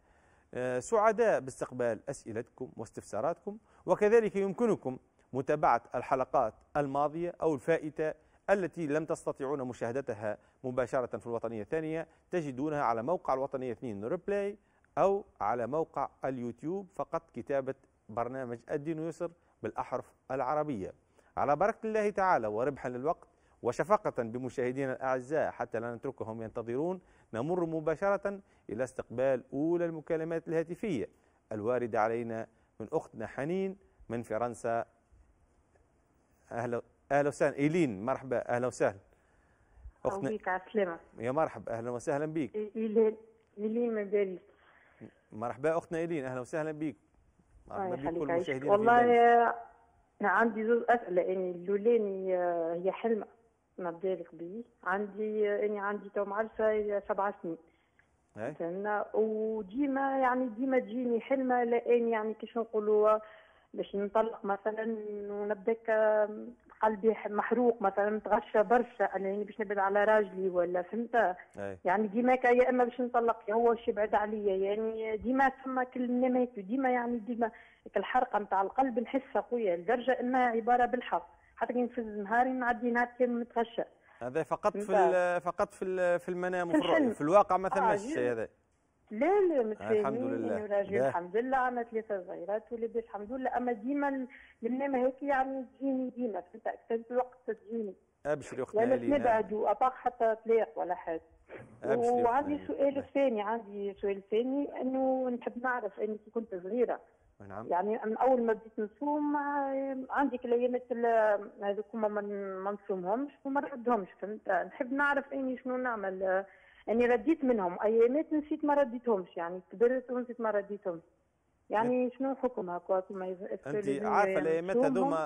Speaker 1: سعداء باستقبال أسئلتكم واستفساراتكم وكذلك يمكنكم متابعة الحلقات الماضية أو الفائتة التي لم تستطيعون مشاهدتها مباشرة في الوطنية الثانية تجدونها على موقع الوطنية 2 ريبلاي أو على موقع اليوتيوب فقط كتابة برنامج الدين يسر بالأحرف العربية على بركة الله تعالى وربحا للوقت وشفقة بمشاهدينا الأعزاء حتى لا نتركهم ينتظرون نمر مباشرة إلى استقبال أولى المكالمات الهاتفية الواردة علينا من أختنا حنين من فرنسا أهلا اهلا وسهلا ايلين مرحبا اهلا وسهلا اختنا
Speaker 2: بيك على السلامه
Speaker 1: يا مرحبا اهلا وسهلا بيك
Speaker 2: ايلين ايلين من باريس
Speaker 1: مرحبا اختنا ايلين اهلا وسهلا بيك
Speaker 2: مرحبا بيك كل المشاهدين والله انا عندي زوج اسئله اني يعني الاولاني آه، هي حلمه ما بالك به عندي اني آه، يعني عندي تو معرفه سبع سنين فهمنا وديما يعني ديما تجيني حلمه لاني يعني كيش نقولوا آه، باش نطلق مثلا ونبدا قلبي محروق مثلا متغشى برشا انا يعني باش نبعد على راجلي ولا فهمت يعني ديما يا اما باش نطلق هو باش يبعد عليا يعني ديما ثم كل النمات وديما يعني ديما الحرقه نتاع القلب نحسها خويا لدرجه انها عباره بالحق حتى كي نفز نهاري نعدي نهار كامل متغشى
Speaker 1: هذا فقط في فقط في في المنام وفي في الواقع ما ثماش آه، الشيء هذا
Speaker 2: لا آه، لا الحمد لله الحمد لله عندنا ثلاثة صغيرات ولبس الحمد لله أما ديما المنامة هيك يعني تجيني ديما فهمت أكثر الوقت تجيني
Speaker 1: أبشري آه، يعني أختي آه. لا نبعدوا
Speaker 2: أباق حتى طلاق ولا حاجة وعندي سؤال ثاني عندي سؤال ثاني انه نحب نعرف اني كي كنت صغيره نعم يعني من اول ما بديت نصوم عندي كليامات هذوك ما نصومهمش وما نردهمش فهمت نحب نعرف اني شنو نعمل اني رديت منهم ايامات يعني نسيت ما رديتهمش يعني كبرت ونسيت ما رديتهمش يعني شنو حكم هكا كما انت عارفه يعني الايامات هذوما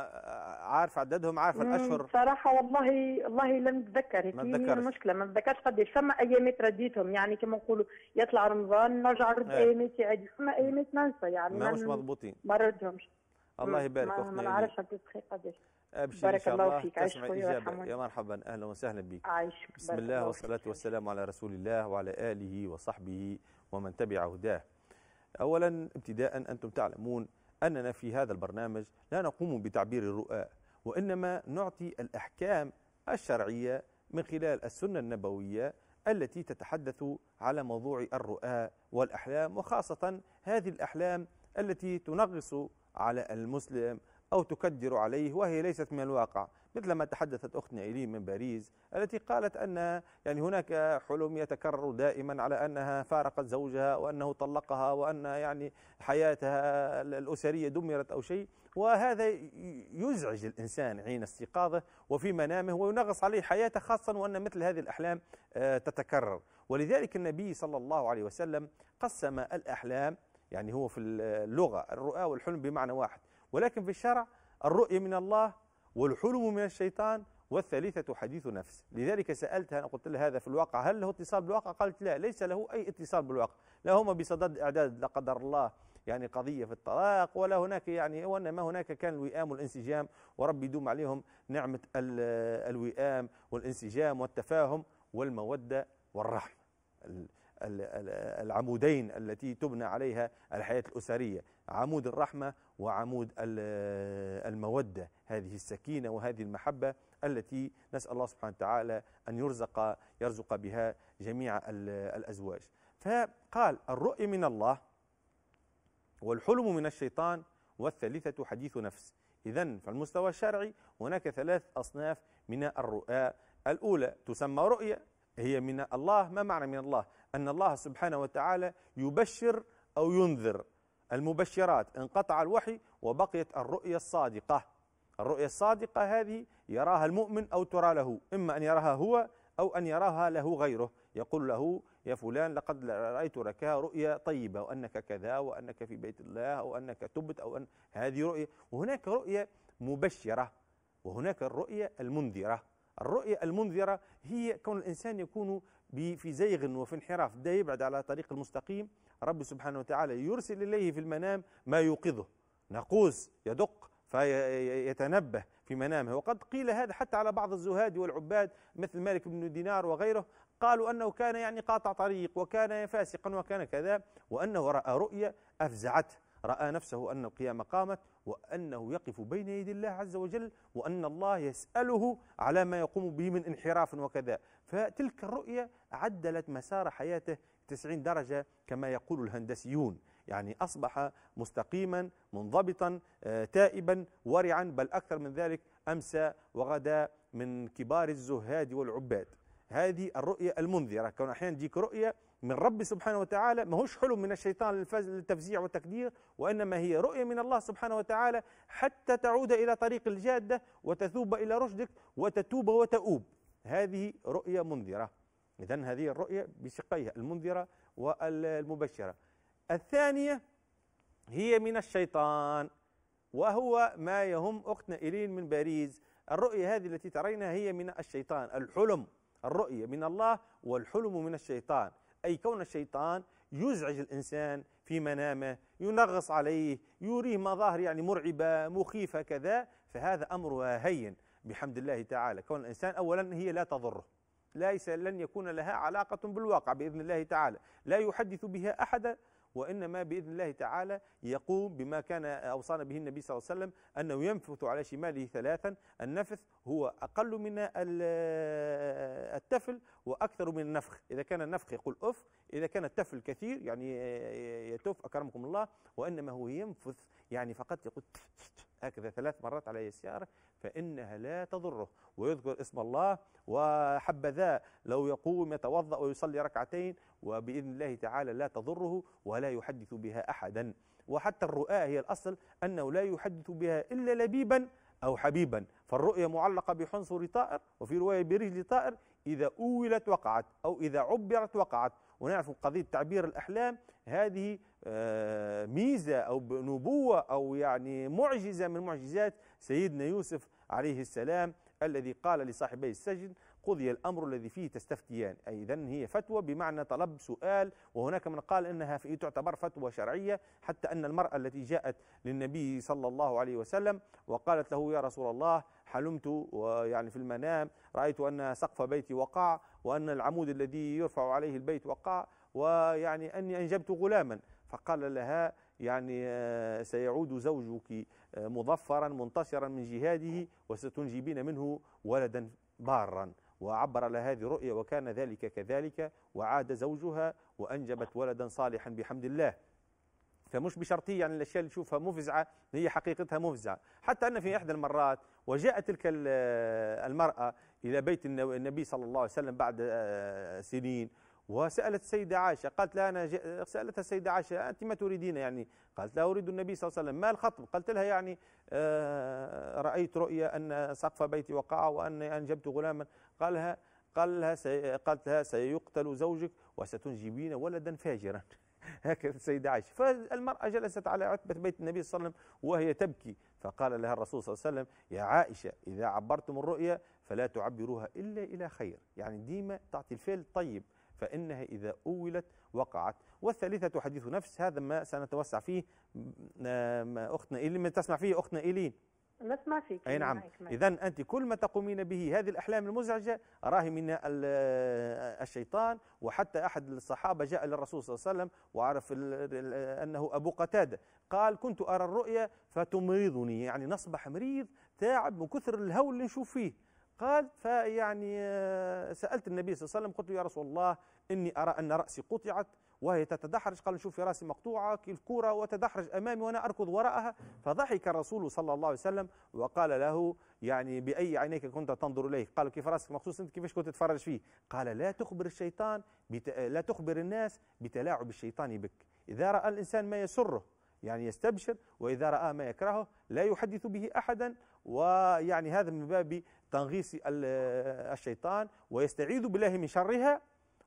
Speaker 1: عارفه عددهم عارفه الاشهر
Speaker 2: صراحه والله والله لم اتذكر هي المشكله ما نتذكرش قداش فما ايامات رديتهم يعني كما نقولوا يطلع رمضان نرجع نرد إيه. ايامات عادي فما ايامات ننسى يعني ما مش مضبوطين ما ردهمش
Speaker 1: الله يبارك اختي ما نعرفش
Speaker 2: قداش ابشر بارك إن شاء الله فيك تسمع إجابة
Speaker 1: يا مرحبا أهلا وسهلا بك عايشك بسم الله والصلاة والسلام على رسول الله وعلى آله وصحبه ومن تبع هداه أولا ابتداء أنتم تعلمون أننا في هذا البرنامج لا نقوم بتعبير الرؤى وإنما نعطي الأحكام الشرعية من خلال السنة النبوية التي تتحدث على موضوع الرؤى والأحلام وخاصة هذه الأحلام التي تنغص على المسلم أو تكدر عليه وهي ليست من الواقع مثل ما تحدثت أختنا إيلين من باريس التي قالت أن يعني هناك حلم يتكرر دائما على أنها فارقت زوجها وأنه طلقها وأن يعني حياتها الأسرية دمرت أو شيء وهذا يزعج الإنسان حين استيقاظه وفي منامه وينغص عليه حياته خاصة وأن مثل هذه الأحلام آه، تتكرر ولذلك النبي صلى الله عليه وسلم قسم الأحلام يعني هو في اللغة الرؤى والحلم بمعنى واحد ولكن في الشرع الرؤية من الله والحلم من الشيطان والثالثة حديث نفس لذلك سألتها أنا قلت لها هذا في الواقع هل له اتصال بالواقع قالت لا ليس له أي اتصال بالواقع لا هما بصدد إعداد لا قدر الله يعني قضية في الطلاق ولا هناك يعني وإنما هناك كان الوئام والانسجام ورب يدوم عليهم نعمة آه، الوئام والانسجام والتفاهم والمودة والرحمة العمودين التي تبنى عليها الحياة الأسرية عمود الرحمة وعمود المودة هذه السكينة وهذه المحبة التي نسأل الله سبحانه وتعالى أن يرزق يرزق بها جميع الأزواج فقال الرؤي من الله والحلم من الشيطان والثالثة حديث نفس إذا فالمستوى الشرعي هناك ثلاث أصناف من الرؤى الأولى تسمى رؤية هي من الله ما معنى من الله أن الله سبحانه وتعالى يبشر أو ينذر المبشرات انقطع الوحي وبقيت الرؤية الصادقة الرؤية الصادقة هذه يراها المؤمن أو ترى له إما أن يراها هو أو أن يراها له غيره يقول له يا فلان لقد رأيت لك رؤيا طيبة وأنك كذا وأنك في بيت الله أو أنك تبت أو أن هذه رؤية وهناك رؤية مبشرة وهناك الرؤية المنذرة الرؤية المنذرة هي كون الإنسان يكون في زيغ وفي انحراف ده يبعد على طريق المستقيم رب سبحانه وتعالى يرسل إليه في المنام ما يوقظه ناقوس يدق فيتنبه في منامه وقد قيل هذا حتى على بعض الزهاد والعباد مثل مالك بن دينار وغيره قالوا أنه كان يعني قاطع طريق وكان فاسقا وكان كذا وأنه رأى رؤيا أفزعته رأى نفسه أن القيامة قامت وأنه يقف بين يدي الله عز وجل وأن الله يسأله على ما يقوم به من انحراف وكذا فتلك الرؤية عدلت مسار حياته 90 درجة كما يقول الهندسيون يعني أصبح مستقيما منضبطا آه، تائبا ورعا بل أكثر من ذلك أمسى وغدا من كبار الزهاد والعباد هذه الرؤية المنذرة كون أحيانا تجيك رؤية من رب سبحانه وتعالى ماهوش حلم من الشيطان للتفزيع والتكدير وإنما هي رؤية من الله سبحانه وتعالى حتى تعود إلى طريق الجادة وتثوب إلى رشدك وتتوب وتؤوب هذه رؤية منذرة إذا هذه الرؤية بشقيها المنذرة والمبشرة الثانية هي من الشيطان وهو ما يهم أختنا إيلين من باريس الرؤية هذه التي ترينها هي من الشيطان الحلم الرؤية من الله والحلم من الشيطان أي كون الشيطان يزعج الإنسان في منامه ينغص عليه يريه مظاهر يعني مرعبة مخيفة كذا فهذا أمر هين بحمد الله تعالى كون الإنسان أولا هي لا تضره ليس لن يكون لها علاقة بالواقع بإذن الله تعالى لا يحدث بها أحدا وإنما بإذن الله تعالى يقوم بما كان أوصانا به النبي صلى الله عليه وسلم أنه ينفث على شماله ثلاثا النفث هو أقل من التفل وأكثر من النفخ إذا كان النفخ يقول أف إذا كان التفل كثير يعني يتوف أكرمكم الله وإنما هو ينفث يعني فقط يقول هكذا ثلاث مرات على يساره فإنها لا تضره ويذكر اسم الله وحبذا لو يقوم يتوضأ ويصلي ركعتين وبإذن الله تعالى لا تضره ولا يحدث بها أحدا وحتى الرؤى هي الأصل أنه لا يحدث بها إلا لبيبا أو حبيبا فالرؤية معلقة بحنصر طائر وفي رواية برجل طائر إذا أولت وقعت أو إذا عبرت وقعت ونعرف قضية تعبير الأحلام هذه آه، ميزة أو نبوة أو يعني معجزة من معجزات سيدنا يوسف عليه السلام الذي قال لصاحبي السجن قضي الأمر الذي فيه تستفتيان أي إذن هي فتوى بمعنى طلب سؤال وهناك من قال أنها في إيه تعتبر فتوى شرعية حتى أن المرأة التي جاءت للنبي صلى الله عليه وسلم وقالت له يا رسول الله حلمت ويعني في المنام رأيت أن سقف بيتي وقع وأن العمود الذي يرفع عليه البيت وقع ويعني أني أنجبت غلاما فقال لها يعني آه، سيعود زوجك مظفرا منتصرا من جهاده وستنجبين منه ولدا بارا وعبر لها هذه الرؤية وكان ذلك كذلك وعاد زوجها وأنجبت ولدا صالحا بحمد الله فمش بشرطية يعني الأشياء اللي تشوفها مفزعة هي حقيقتها مفزعة حتى أن في إحدى المرات وجاءت تلك المرأة إلى بيت النبي صلى الله عليه وسلم بعد آه، سنين وسألت السيدة عائشة قالت لها أنا سألتها السيدة عائشة أنت ما تريدين يعني قالت لها أريد النبي صلى الله عليه وسلم ما الخطب قالت لها يعني آه، رأيت رؤيا أن سقف بيتي وقع وأن أنجبت غلاما قالها قال لها قالت لها سيقتل زوجك وستنجبين ولدا فاجرا هكذا السيدة عائشة فالمرأة جلست على عتبة بيت النبي صلى الله عليه وسلم وهي تبكي فقال لها الرسول صلى الله عليه وسلم يا عائشة إذا عبرتم الرؤيا فلا تعبروها إلا إلى خير يعني ديما تعطي الفعل طيب فإنها إذا أولت وقعت والثالثة حديث نفس هذا ما سنتوسع فيه أختنا إيلين من تسمع فيه أختنا إيلين
Speaker 2: نسمع فيك أي نعم, نعم، إذا
Speaker 1: أنت كل ما تقومين به هذه الأحلام المزعجة راهي من آه، الشيطان وحتى أحد الصحابة جاء للرسول صلى الله عليه وسلم وعرف أنه أبو قتادة قال كنت أرى الرؤيا فتمرضني يعني نصبح مريض تاعب من كثر الهول اللي نشوف فيه قال فيعني آه، سألت النبي صلى الله عليه وسلم قلت له يا رسول الله إني أرى أن رأسي قطعت وهي تتدحرج قال نشوف في راسي مقطوعة الكوره وتدحرج أمامي وأنا أركض وراءها فضحك الرسول صلى الله عليه وسلم وقال له يعني بأي عينيك كنت تنظر إليه قال كيف راسك مقصوص أنت كيفاش كنت تتفرج فيه قال لا تخبر الشيطان بت... لا تخبر الناس بتلاعب الشيطان بك إذا رأى الإنسان ما يسره يعني يستبشر وإذا رأى ما يكرهه لا يحدث به أحدا ويعني هذا من باب تنغيص الشيطان ويستعيذ بالله من شرها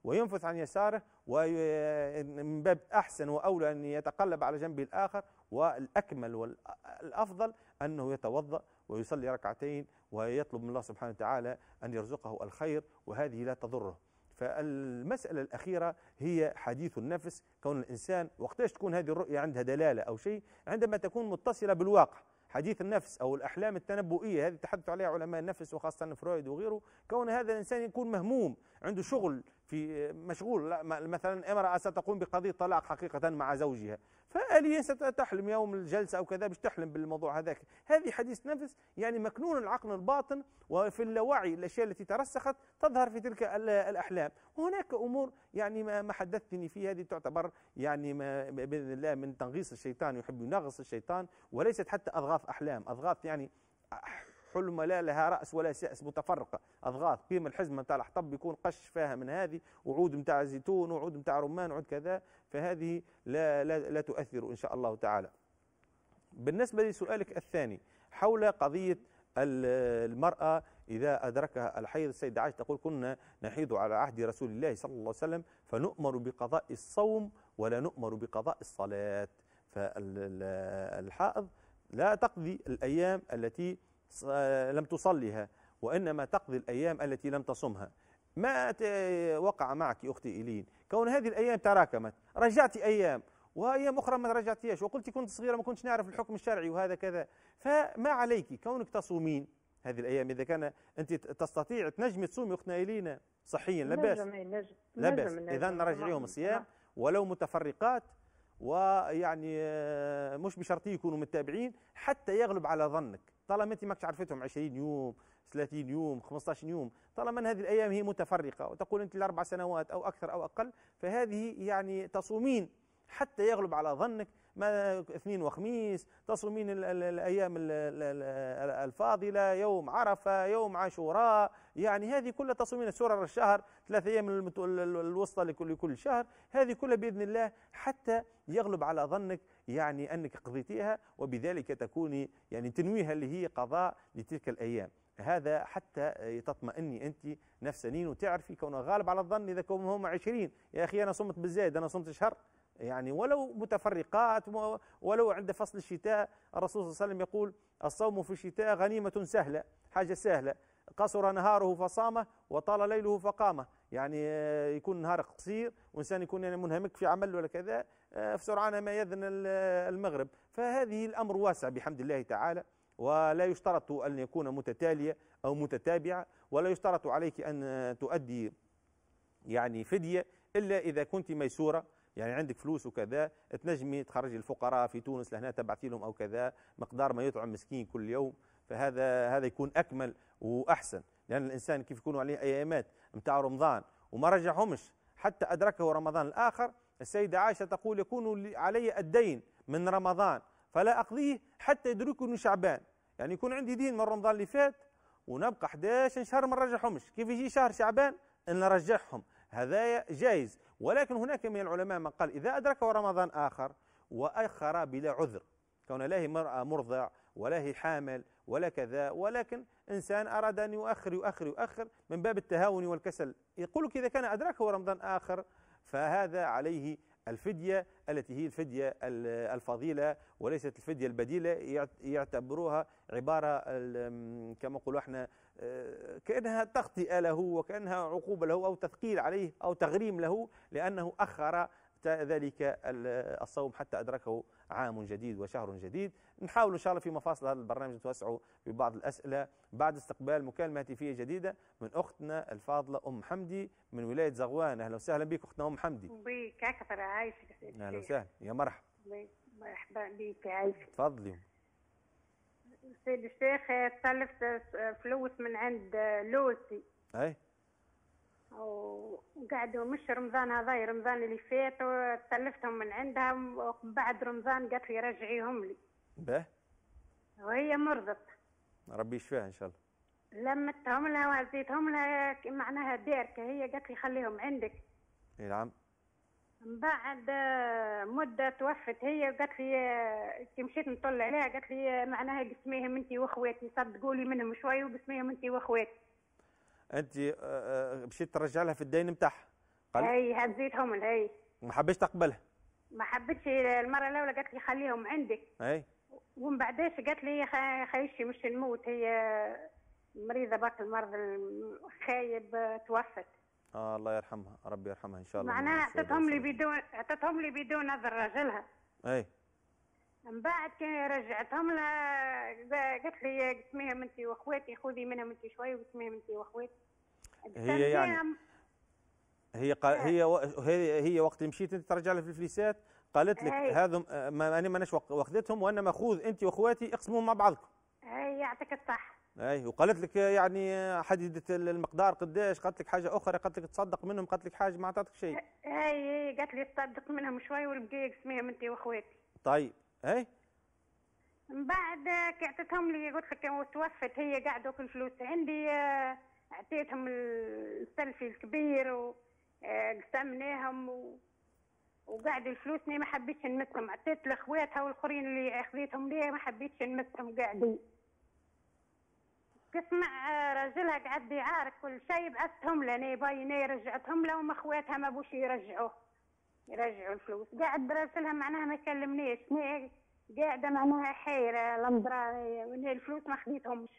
Speaker 1: وينفث عن يساره ومن باب أحسن وأولى أن يتقلب على جنبه الآخر والأكمل والأفضل أنه يتوضأ ويصلي ركعتين ويطلب من الله سبحانه وتعالى أن يرزقه الخير وهذه لا تضره فالمسألة الأخيرة هي حديث النفس كون الإنسان وقتاش تكون هذه الرؤية عندها دلالة أو شيء عندما تكون متصلة بالواقع حديث النفس أو الأحلام التنبؤية هذه تحدث عليها علماء النفس وخاصة فرويد وغيره كون هذا الإنسان يكون مهموم عنده شغل في مشغول مثلا امرأة ستقوم بقضية طلاق حقيقة مع زوجها فآلية ستحلم يوم الجلسة أو كذا باش تحلم بالموضوع هذاك هذه حديث نفس يعني مكنون العقل الباطن وفي اللاوعي الأشياء التي ترسخت تظهر في تلك الأحلام وهناك أمور يعني ما حدثتني فيها هذه تعتبر يعني ما بإذن الله من تنغيص الشيطان يحب ينغص الشيطان وليست حتى أضغاث أحلام أضغاث يعني حلم لا لها راس ولا ساس متفرقه اضغاث كيما الحزمه نتاع الحطب يكون قش فيها من هذه وعود نتاع زيتون وعود نتاع رمان وعود كذا فهذه لا, لا, لا تؤثر إن شاء الله تعالى بالنسبة لسؤالك الثاني حول قضية المرأة إذا أدركها الحيض السيدة عائشة تقول كنا نحيض على عهد رسول الله صلى الله عليه وسلم فنؤمر بقضاء الصوم ولا نؤمر بقضاء الصلاة فالحائض لا تقضي الأيام التي لم تصليها وإنما تقضي الأيام التي لم تصمها ما وقع معك أختي إيلين كون هذه الأيام تراكمت رجعت أيام وأيام أخرى ما رجعتيش وقلت كنت صغيرة ما كنتش نعرف الحكم الشرعي وهذا كذا فما عليك كونك تصومين هذه الأيام إذا كان أنت تستطيع تنجمي تصومي أختنا إلينا صحيا لاباس
Speaker 2: لاباس إذا نرجعيهم نعم،
Speaker 1: الصيام نعم. ولو متفرقات ويعني آه، مش بشرط يكونوا متابعين حتى يغلب على ظنك طالما انت ماكش عرفتهم 20 يوم 30 يوم 15 يوم طالما ان هذه الايام هي متفرقه وتقول انت لاربع سنوات او اكثر او اقل فهذه يعني تصومين حتى يغلب على ظنك ما اثنين وخميس تصومين الايام الفاضله يوم عرفه يوم عاشوراء يعني هذه كلها تصومين سورة الشهر ثلاث ايام الوسطى لكل شهر هذه كلها باذن الله حتى يغلب على ظنك يعني انك قضيتيها وبذلك تكوني يعني تنويها اللي هي قضاء لتلك الايام هذا حتى تطمئني أنت نفسانيا وتعرفي كونه غالب على الظن إذا كون هم 20 يا أخي أنا صمت بالزايد أنا صمت شهر يعني ولو متفرقات ولو عند فصل الشتاء الرسول صلى الله عليه وسلم يقول الصوم في الشتاء غنيمة سهلة حاجة سهلة قصر نهاره فصامه وطال ليله فقامه يعني آه، يكون نهار قصير وانسان يكون يعني منهمك في عمل ولا كذا آه، فسرعان ما يذن المغرب فهذه الامر واسع بحمد الله تعالى ولا يشترط أن يكون متتالية أو متتابعة ولا يشترط عليك أن تؤدي يعني فدية إلا إذا كنت ميسورة يعني عندك فلوس وكذا تنجمي تخرجي الفقراء في تونس لهنا تبعثي لهم أو كذا مقدار ما يطعم مسكين كل يوم فهذا هذا يكون أكمل وأحسن لأن الإنسان كيف يكونوا عليه أيامات نتاع رمضان وما رجعهمش حتى أدركه رمضان الآخر السيدة عائشة تقول يكون علي الدين من رمضان فلا أقضيه حتى يدركني شعبان يعني يكون عندي دين من رمضان اللي فات ونبقى 11 شهر ما نرجعهمش كيف يجي شهر شعبان نرجعهم هذا جائز ولكن هناك من العلماء من قال إذا أدرك رمضان آخر وأخر بلا عذر كون لا هي مرأة مرضع ولا هي حامل ولا كذا ولكن إنسان أراد أن يؤخر يؤخر يؤخر من باب التهاون والكسل يقول إذا كان أدركه رمضان آخر فهذا عليه الفدية التي هي الفدية الفضيلة وليست الفدية البديلة يعتبروها عبارة كما نقولوا احنا آه، كأنها تغطئة له وكأنها عقوبة له أو تثقيل عليه أو تغريم له لأنه أخر ذلك الصوم حتى أدركه عام جديد وشهر جديد نحاول ان شاء الله في مفاصل هذا البرنامج نتوسعوا في بعض الاسئله بعد استقبال مكالمه هاتفيه جديده من اختنا الفاضله ام حمدي من ولايه زغوان اهلا وسهلا بك اختنا ام حمدي
Speaker 2: بك اكثر عايشك اهلا وسهلا يا مرحبا مرحبا بك عايشك تفضلي سيدي الشيخ طلبت فلوس من عند لوسي اي وقعدوا مش رمضان هذا رمضان اللي فات تلفتهم من عندها ومن بعد رمضان قالت لي رجعيهم لي به وهي مرضت
Speaker 1: ربي يشفيها ان شاء الله
Speaker 2: لمتهم لها وعزيتهم لها معناها دير هي قالت لي خليهم عندك اي نعم من بعد آه، مده توفت هي وقالت لي آه، كي مشيت نطل عليها قالت لي آه، معناها قسميهم انت واخواتي صدقوا لي منهم شوي وقسميهم انت واخواتي
Speaker 1: انت آه، آه، مشيت ترجع لها في الدين نتاعها قال اي
Speaker 2: هزيتهم اي
Speaker 1: ما حبيتش تقبلها
Speaker 2: ما حبيتش المره الاولى قالت لي خليهم عندك اي ومن بعدين قالت لي يا خيشي مش نموت هي مريضه باك المرض الخايب توفت
Speaker 1: آه الله يرحمها ربي يرحمها ان شاء الله معناها اعطتهم
Speaker 2: لي بدون اعطتهم لي بدون نظر راجلها اي من بعد كان رجعتهم لها قالت لي قسميهم انت واخواتي خذي منهم انت شويه وقسميهم انت واخواتي هي يعني
Speaker 1: هي قا... آه. هي هي هي وقت مشيت انت ترجع لها في الفليسات قالت لك هذا آه، ما انا ماناش واخذتهم وانا خذ انت واخواتي اقسموهم مع بعضكم.
Speaker 2: اي يعطيك الصح.
Speaker 1: اي وقالت لك يعني حددت المقدار قداش قالت لك حاجه اخرى قالت لك تصدق منهم قالت لك حاجه ما عطاتك شيء.
Speaker 2: اي قالت لي تصدق منهم شوي والبقيه قسميهم انت واخواتي.
Speaker 1: طيب اي
Speaker 2: من بعد اعطيتهم لي قلت لك وتوفت هي قاعده دوك الفلوس عندي آه، اعطيتهم السلفي الكبير وقسمناهم آه، و... وقاعد الفلوس ما حبيتش نمسهم عطيت لاخواتها والاخرين اللي اخذتهم ليا ما حبيتش نمسهم قاعدين تسمع آه، راجلها قعد يعارك كل شيء بعثتهم لنا باينه رجعتهم له وما ما بوش يرجعوه يرجعوا الفلوس قاعد براسلها معناها ما كلمنيش قاعده معناها حيره لمبرا الفلوس ما خديتهمش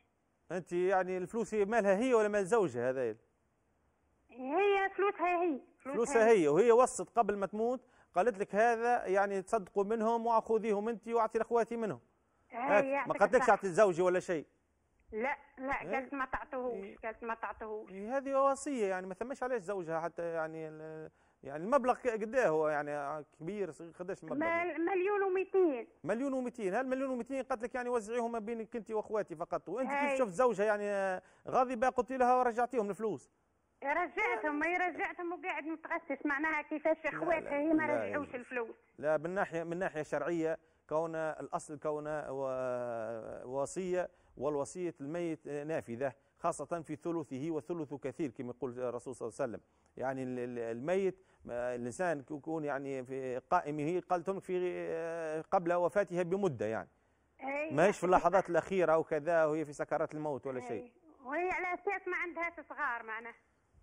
Speaker 1: انت يعني الفلوس هي مالها هي ولا مال زوجها هذا هي
Speaker 2: فلوسها هي فلوسها, فلوسها هي. هي وهي
Speaker 1: وصت قبل ما تموت قالت لك هذا يعني تصدقوا منهم وخذيهم انت واعطي لاخواتي منهم
Speaker 2: ما قالتلكش اعطي لزوجي ولا شيء لا لا إيه؟ قالت ما تعطوهوش إيه. قالت ما تعطوهوش
Speaker 1: إيه، هذه وصيه يعني ما ثماش علاش زوجها حتى يعني يعني المبلغ قد ايه هو يعني آه، كبير صغير قداش المبلغ؟
Speaker 2: مليون و200
Speaker 1: مليون و200 هل مليون و200 قالت لك يعني وزعيهم ما بينك انت واخواتي فقط وانت كيف شفت زوجها يعني آه، غاضبه قلت لها ورجعتيهم الفلوس؟
Speaker 2: رجعتهم ما رجعتهم وقاعد متغسس معناها كيفاش اخواتها هي ما رجعوش الفلوس
Speaker 1: لا من ناحيه من ناحيه شرعيه كون الاصل كون آه، وصيه والوصيه الميت نافذه خاصة في ثلثه وثلث كثير كما يقول الرسول صلى الله عليه وسلم يعني الميت الإنسان يكون يعني في قائمه قال في آه، قبل وفاتها بمدة يعني
Speaker 2: إيه، ماهيش في اللحظات
Speaker 1: الأخيرة وكذا وهي في سكرات الموت ولا شيء إيه،
Speaker 2: وهي على أساس ما عندها صغار معناه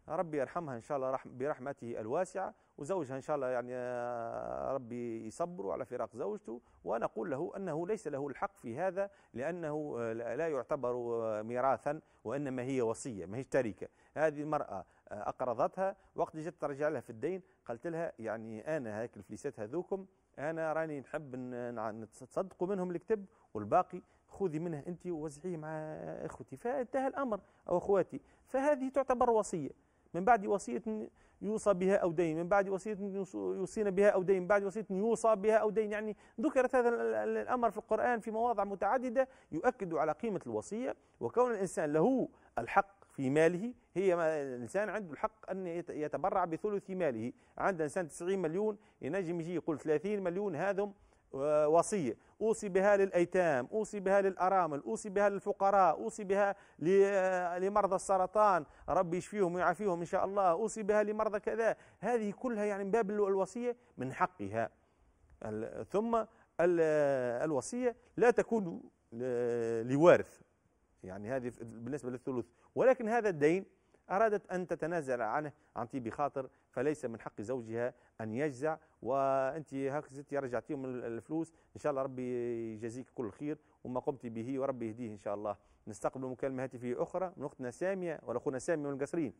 Speaker 1: ربي يرحمها ان شاء الله رحم برحمته الواسعه وزوجها ان شاء الله يعني آه، ربي يصبره على فراق زوجته وانا اقول له انه ليس له الحق في هذا لانه آه، لا يعتبر آه، ميراثا وانما هي وصيه ما هي تركه هذه المراه اقرضتها وقت جت ترجع لها في الدين قالت لها يعني انا هاك الفليسات هذوكم انا راني نحب نتصدقوا منهم الكتب والباقي خذي منه انت ووزعيه مع اخوتي فانتهى الامر او اخواتي فهذه تعتبر وصيه من بعد وصية يوصى بها أو دين من بعد وصية يوصينا بها أو دين من بعد وصية يوصى بها أو دين يعني ذكرت هذا الأمر في القرآن في مواضع متعددة يؤكد على قيمة الوصية وكون الإنسان له الحق في ماله هي ما الانسان عنده الحق ان يتبرع بثلث ماله عند انسان 90 مليون ينجم يجي يقول 30 مليون هذم وصية أوصي بها للأيتام أوصي بها للأرامل أوصي بها للفقراء أوصي بها لمرضى السرطان ربي يشفيهم ويعافيهم إن شاء الله أوصي بها لمرضى كذا هذه كلها يعني من باب الوصية من حقها ثم الوصية لا تكون لوارث يعني هذه بالنسبة للثلث ولكن هذا الدين أرادت أن تتنازل عنه عن طيب خاطر فليس من حق زوجها أن يجزع وأنت هاك زدتي رجعتيهم الفلوس إن شاء الله ربي يجازيك كل خير وما قمت به وربي يهديه إن شاء الله نستقبل مكالمة هاتفية أخرى من أختنا سامية اخونا سامي من القصرين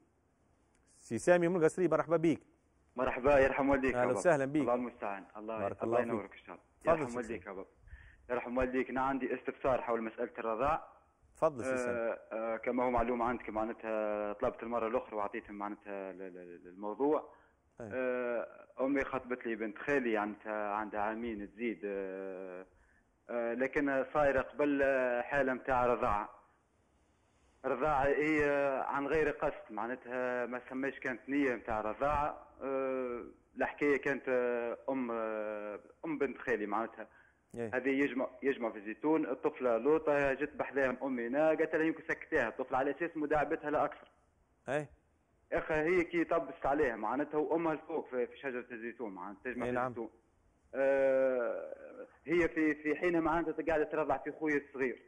Speaker 1: سي سامي من القصرين مرحبا بك مرحبا يرحم والديك اهلا وسهلا
Speaker 3: بك الله المستعان الله بارك الله, الله ينورك ان شاء الله يرحم والديك يا بابا يرحم والديك انا عندي استفسار حول مساله الرضاع تفضل آه آه كما هو معلوم عندك معناتها طلبت المره الاخرى واعطيتهم معناتها الموضوع طيب. آه امي خطبت لي بنت خالي عندها عندها عامين تزيد آه آه لكن صايره قبل آه، حاله نتاع رضاعه رضاعه هي عن غير قصد معناتها ما سماش كانت نيه نتاع رضاعه آه، الحكايه كانت آه، ام ام بنت خالي معناتها إيه. هذه يجمع يجمع في الزيتون الطفله لوطه جت بحذاها هنا قالت لها يمكن سكتها الطفله على اساس مداعبتها لا اكثر اي اخا هي كي طبست عليها معناتها وامها الفوق في شجره الزيتون معناتها تجمع إيه، في نعم. الزيتون آه هي في في حينها معناتها قاعده ترضع في خويا الصغير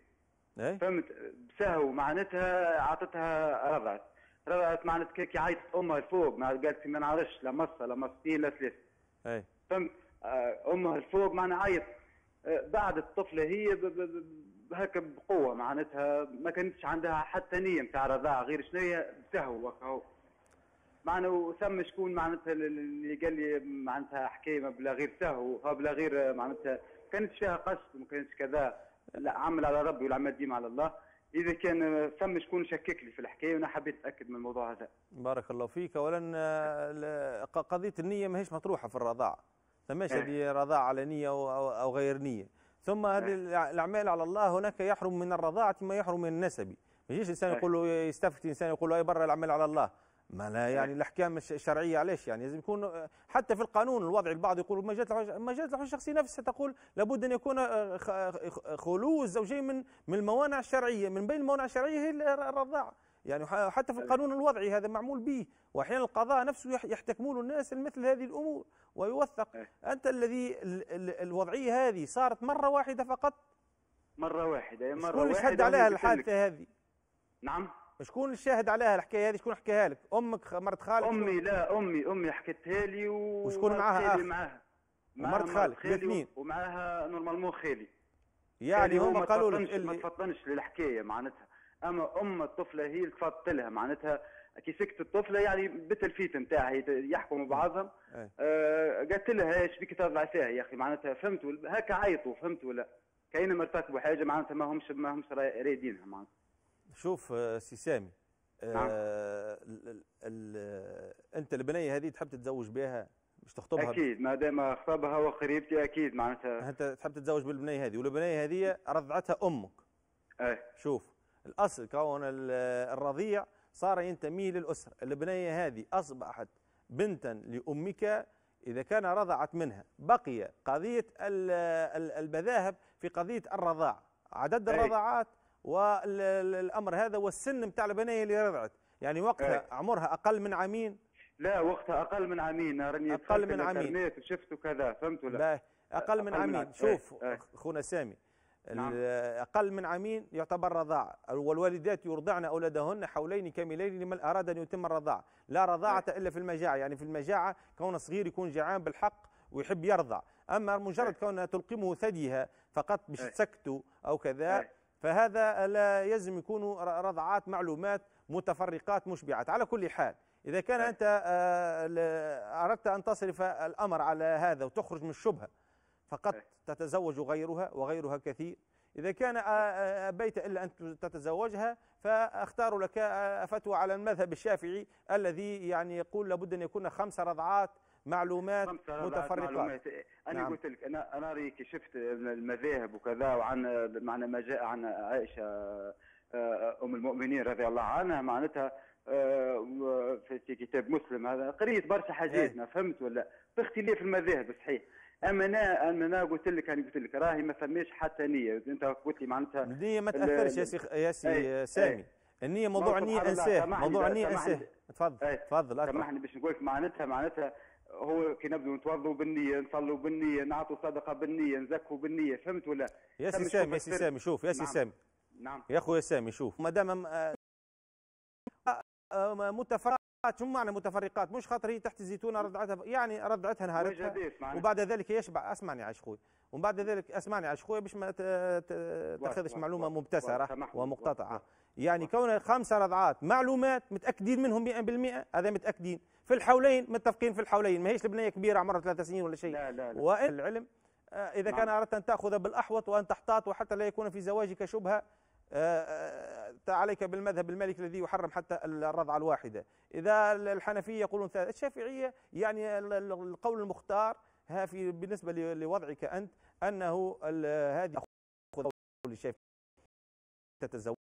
Speaker 3: اي فهمت بسهو معناتها اعطتها رضعت رضعت معناتها كي عيطت امها الفوق قالت ما نعرفش لا مصه لا مصتين إيه، لا ثلاثه اي فهمت آه، امها الفوق معناها عيط بعد الطفله هي هكا بقوه معناتها ما كانتش عندها حتى نيه نتاع رضاع غير شنو هي بتهوى هو معنا وثم شكون معناتها اللي قال لي معناتها حكايه بلا غير سهو بلا غير معناتها كانت فيها قصد ما كانتش كذا لا عمل على ربي والعمل ديما على الله اذا كان ثم شكون شكك لي في الحكايه وانا حبيت اتاكد من الموضوع هذا
Speaker 1: بارك الله فيك اولا آه، قضيه النيه ماهيش مطروحه في الرضاعه فماش هذه إيه. رضاعة علنية أو غير نية ثم إيه. هذه الأعمال على الله هناك يحرم من الرضاعة ما يحرم من النسب ما يجيش إنسان إيه. يقول له يستفتي إنسان يقول له أي برا الأعمال على الله ما لا يعني الاحكام الشرعيه علاش يعني لازم يكون حتى في القانون الوضع البعض يقول ما جات ما جات الشخصيه نفسها تقول لابد ان يكون آه، آه، خلو الزوجين من من الموانع الشرعيه من بين الموانع الشرعيه هي الرضاعه يعني حتى في القانون الوضعي هذا معمول به واحيانا القضاء نفسه يحتكمون الناس مثل هذه الامور ويوثق إيه. انت الذي الوضعيه هذه صارت مره واحده فقط
Speaker 3: مره واحده مره واحده شكون اللي عليها الحادثه
Speaker 1: هذه نعم شكون الشاهد عليها الحكايه هذه شكون حكاها لك امك مرت خالك امي لا امي امي حكيتها لي و... وشكون معاها اخ معاها
Speaker 3: مرت خالك الاثنين ومعاها نورمالمون خالي يعني هما قالوا لك ما تفطنش للحكايه معناتها اما ام الطفله هي اللي تفضلها معناتها كي سكت الطفله يعني بالتلفيت نتاعها يحكوا مع بعضهم آه، قالت لها ايش بك تطلع فيها يا اخي معناتها فهمت هكا عيطوا فهمت ولا كاين مرتكب حاجه معناتها ما همش ما همش رايدينها معناتها
Speaker 1: شوف آه، سي سامي آه، نعم. آه انت البنيه هذه تحب تتزوج بها مش تخطبها اكيد ما دام خطبها وقريبتي اكيد معناتها انت تحب تتزوج بالبنيه هذه والبنيه هذه رضعتها امك ايه شوف الأصل كون الرضيع صار ينتمي للأسرة البنية هذه أصبحت بنتا لأمك إذا كان رضعت منها بقي قضية المذاهب في قضية الرضاع عدد إيه. الرضاعات والأمر هذا والسن بتاع البنية اللي رضعت يعني وقتها إيه. عمرها أقل من عامين لا وقتها أقل من عامين راني أقل من عامين شفت كذا فهمت ولا أقل من عامين شوف إيه. أخونا سامي نعم. أقل من عامين يعتبر رضاع والوالدات يرضعن أولادهن حولين كاملين لمن أراد أن يتم الرضاعة لا رضاعة نعم. إلا في المجاعة يعني في المجاعة كون صغير يكون جعان بالحق ويحب يرضع أما مجرد نعم. كونها تلقمه ثديها فقط نعم. باش تسكته أو كذا فهذا لا يلزم يكون رضعات معلومات متفرقات مشبعات على كل حال إذا كان أنت آه، أردت أن تصرف الأمر على هذا وتخرج من الشبهة فقط إيه. تتزوج غيرها وغيرها كثير إذا كان أبيت إلا أن تتزوجها فأختار لك فتوى على المذهب الشافعي الذي يعني يقول لابد أن يكون خمس رضعات معلومات
Speaker 3: متفرقة معلومات. أنا نعم. قلت لك أنا أنا رأيك شفت المذاهب وكذا وعن معنى ما جاء عن عائشة أم المؤمنين رضي الله عنها معناتها في كتاب مسلم هذا قريت برشا حاجات إيه. ما فهمت ولا باختلاف المذاهب صحيح اما انا اما انا قلت لك انا قلت لك راهي ما فماش حتى نيه انت قلت لي معناتها النيه ما تاثرش يا سي يا سي إيه، إيه. سامي
Speaker 1: النيه موضوع النيه انساه موضوع النيه انساه
Speaker 3: تفضل إيه، تفضل سامحني باش نقول لك معناتها معناتها هو كي نبدو نتوضوا بالنيه نصلوا بالنيه نعطوا صدقه بالنيه نزكوا بالنيه فهمت ولا يا سي سامي يا سي سامي شوف يا سي نعم. سامي نعم
Speaker 1: يا خويا سامي شوف ما دام آه، آه، متفرق شو معنى متفرقات مش خاطر هي تحت الزيتونه رضعتها يعني رضعتها نهارتها وبعد ذلك يشبع اسمعني يا اخوي ومن بعد ذلك اسمعني يا اخوي باش ما تاخذش معلومه مبتسره ومقتطعه يعني كون خمسه رضعات معلومات متاكدين منهم 100% هذا متاكدين في الحولين متفقين في الحولين ماهيش البنيه كبيره عمرها ثلاث سنين ولا شيء لا لا لا آه، اذا نعم. كان اردت ان تاخذ بالاحوط وان تحتاط وحتى لا يكون في زواجك شبهه آه، آه، عليك بالمذهب المالكي الذي يحرم حتى الرضعة الواحدة إذا الحنفية يقولون ثلاثة الشافعية يعني القول المختار ها في بالنسبة لوضعك أنت أنه هذه قول الشافعيه تتزوجها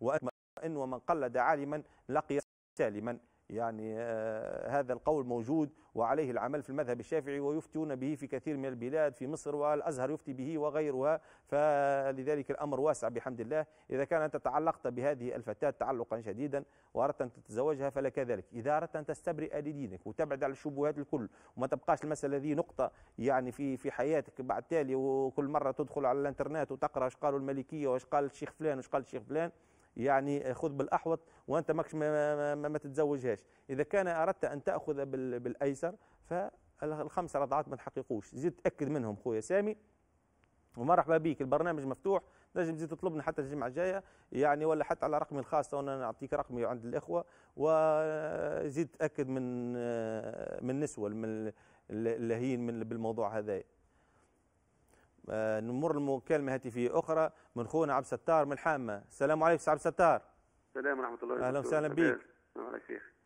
Speaker 1: وان ومن قلد عالما لقي سالما يعني آه، هذا القول موجود وعليه العمل في المذهب الشافعي ويفتون به في كثير من البلاد في مصر والازهر يفتي به وغيرها فلذلك الامر واسع بحمد الله اذا كان انت تعلقت بهذه الفتاه تعلقا شديدا واردت ان تتزوجها فلك ذلك اذا اردت ان تستبرئ لدينك وتبعد عن الشبهات الكل وما تبقاش المساله هذه نقطه يعني في في حياتك بعد تالي وكل مره تدخل على الانترنت وتقرا ايش قالوا المالكيه وايش قال الشيخ فلان وايش قال الشيخ فلان يعني خذ بالاحوط وانت ماكش ما, ما, ما, ما تتزوجهاش اذا كان اردت ان تاخذ بالايسر فالخمس رضعات ما تحققوش زيد تاكد منهم خويا سامي ومرحبا بك البرنامج مفتوح نجم تزيد تطلبنا حتى الجمعه الجايه يعني ولا حتى على رقمي الخاص وانا نعطيك رقمي عند الاخوه وزيد تاكد من آه، من النسوه اللي هي من بالموضوع هذا آه، نمر المكالمة هاتفية أخرى من خونا عبد الستار من الحامة السلام عليكم سي عبد الستار
Speaker 3: السلام ورحمة الله وبركاته أهلا وسهلا بك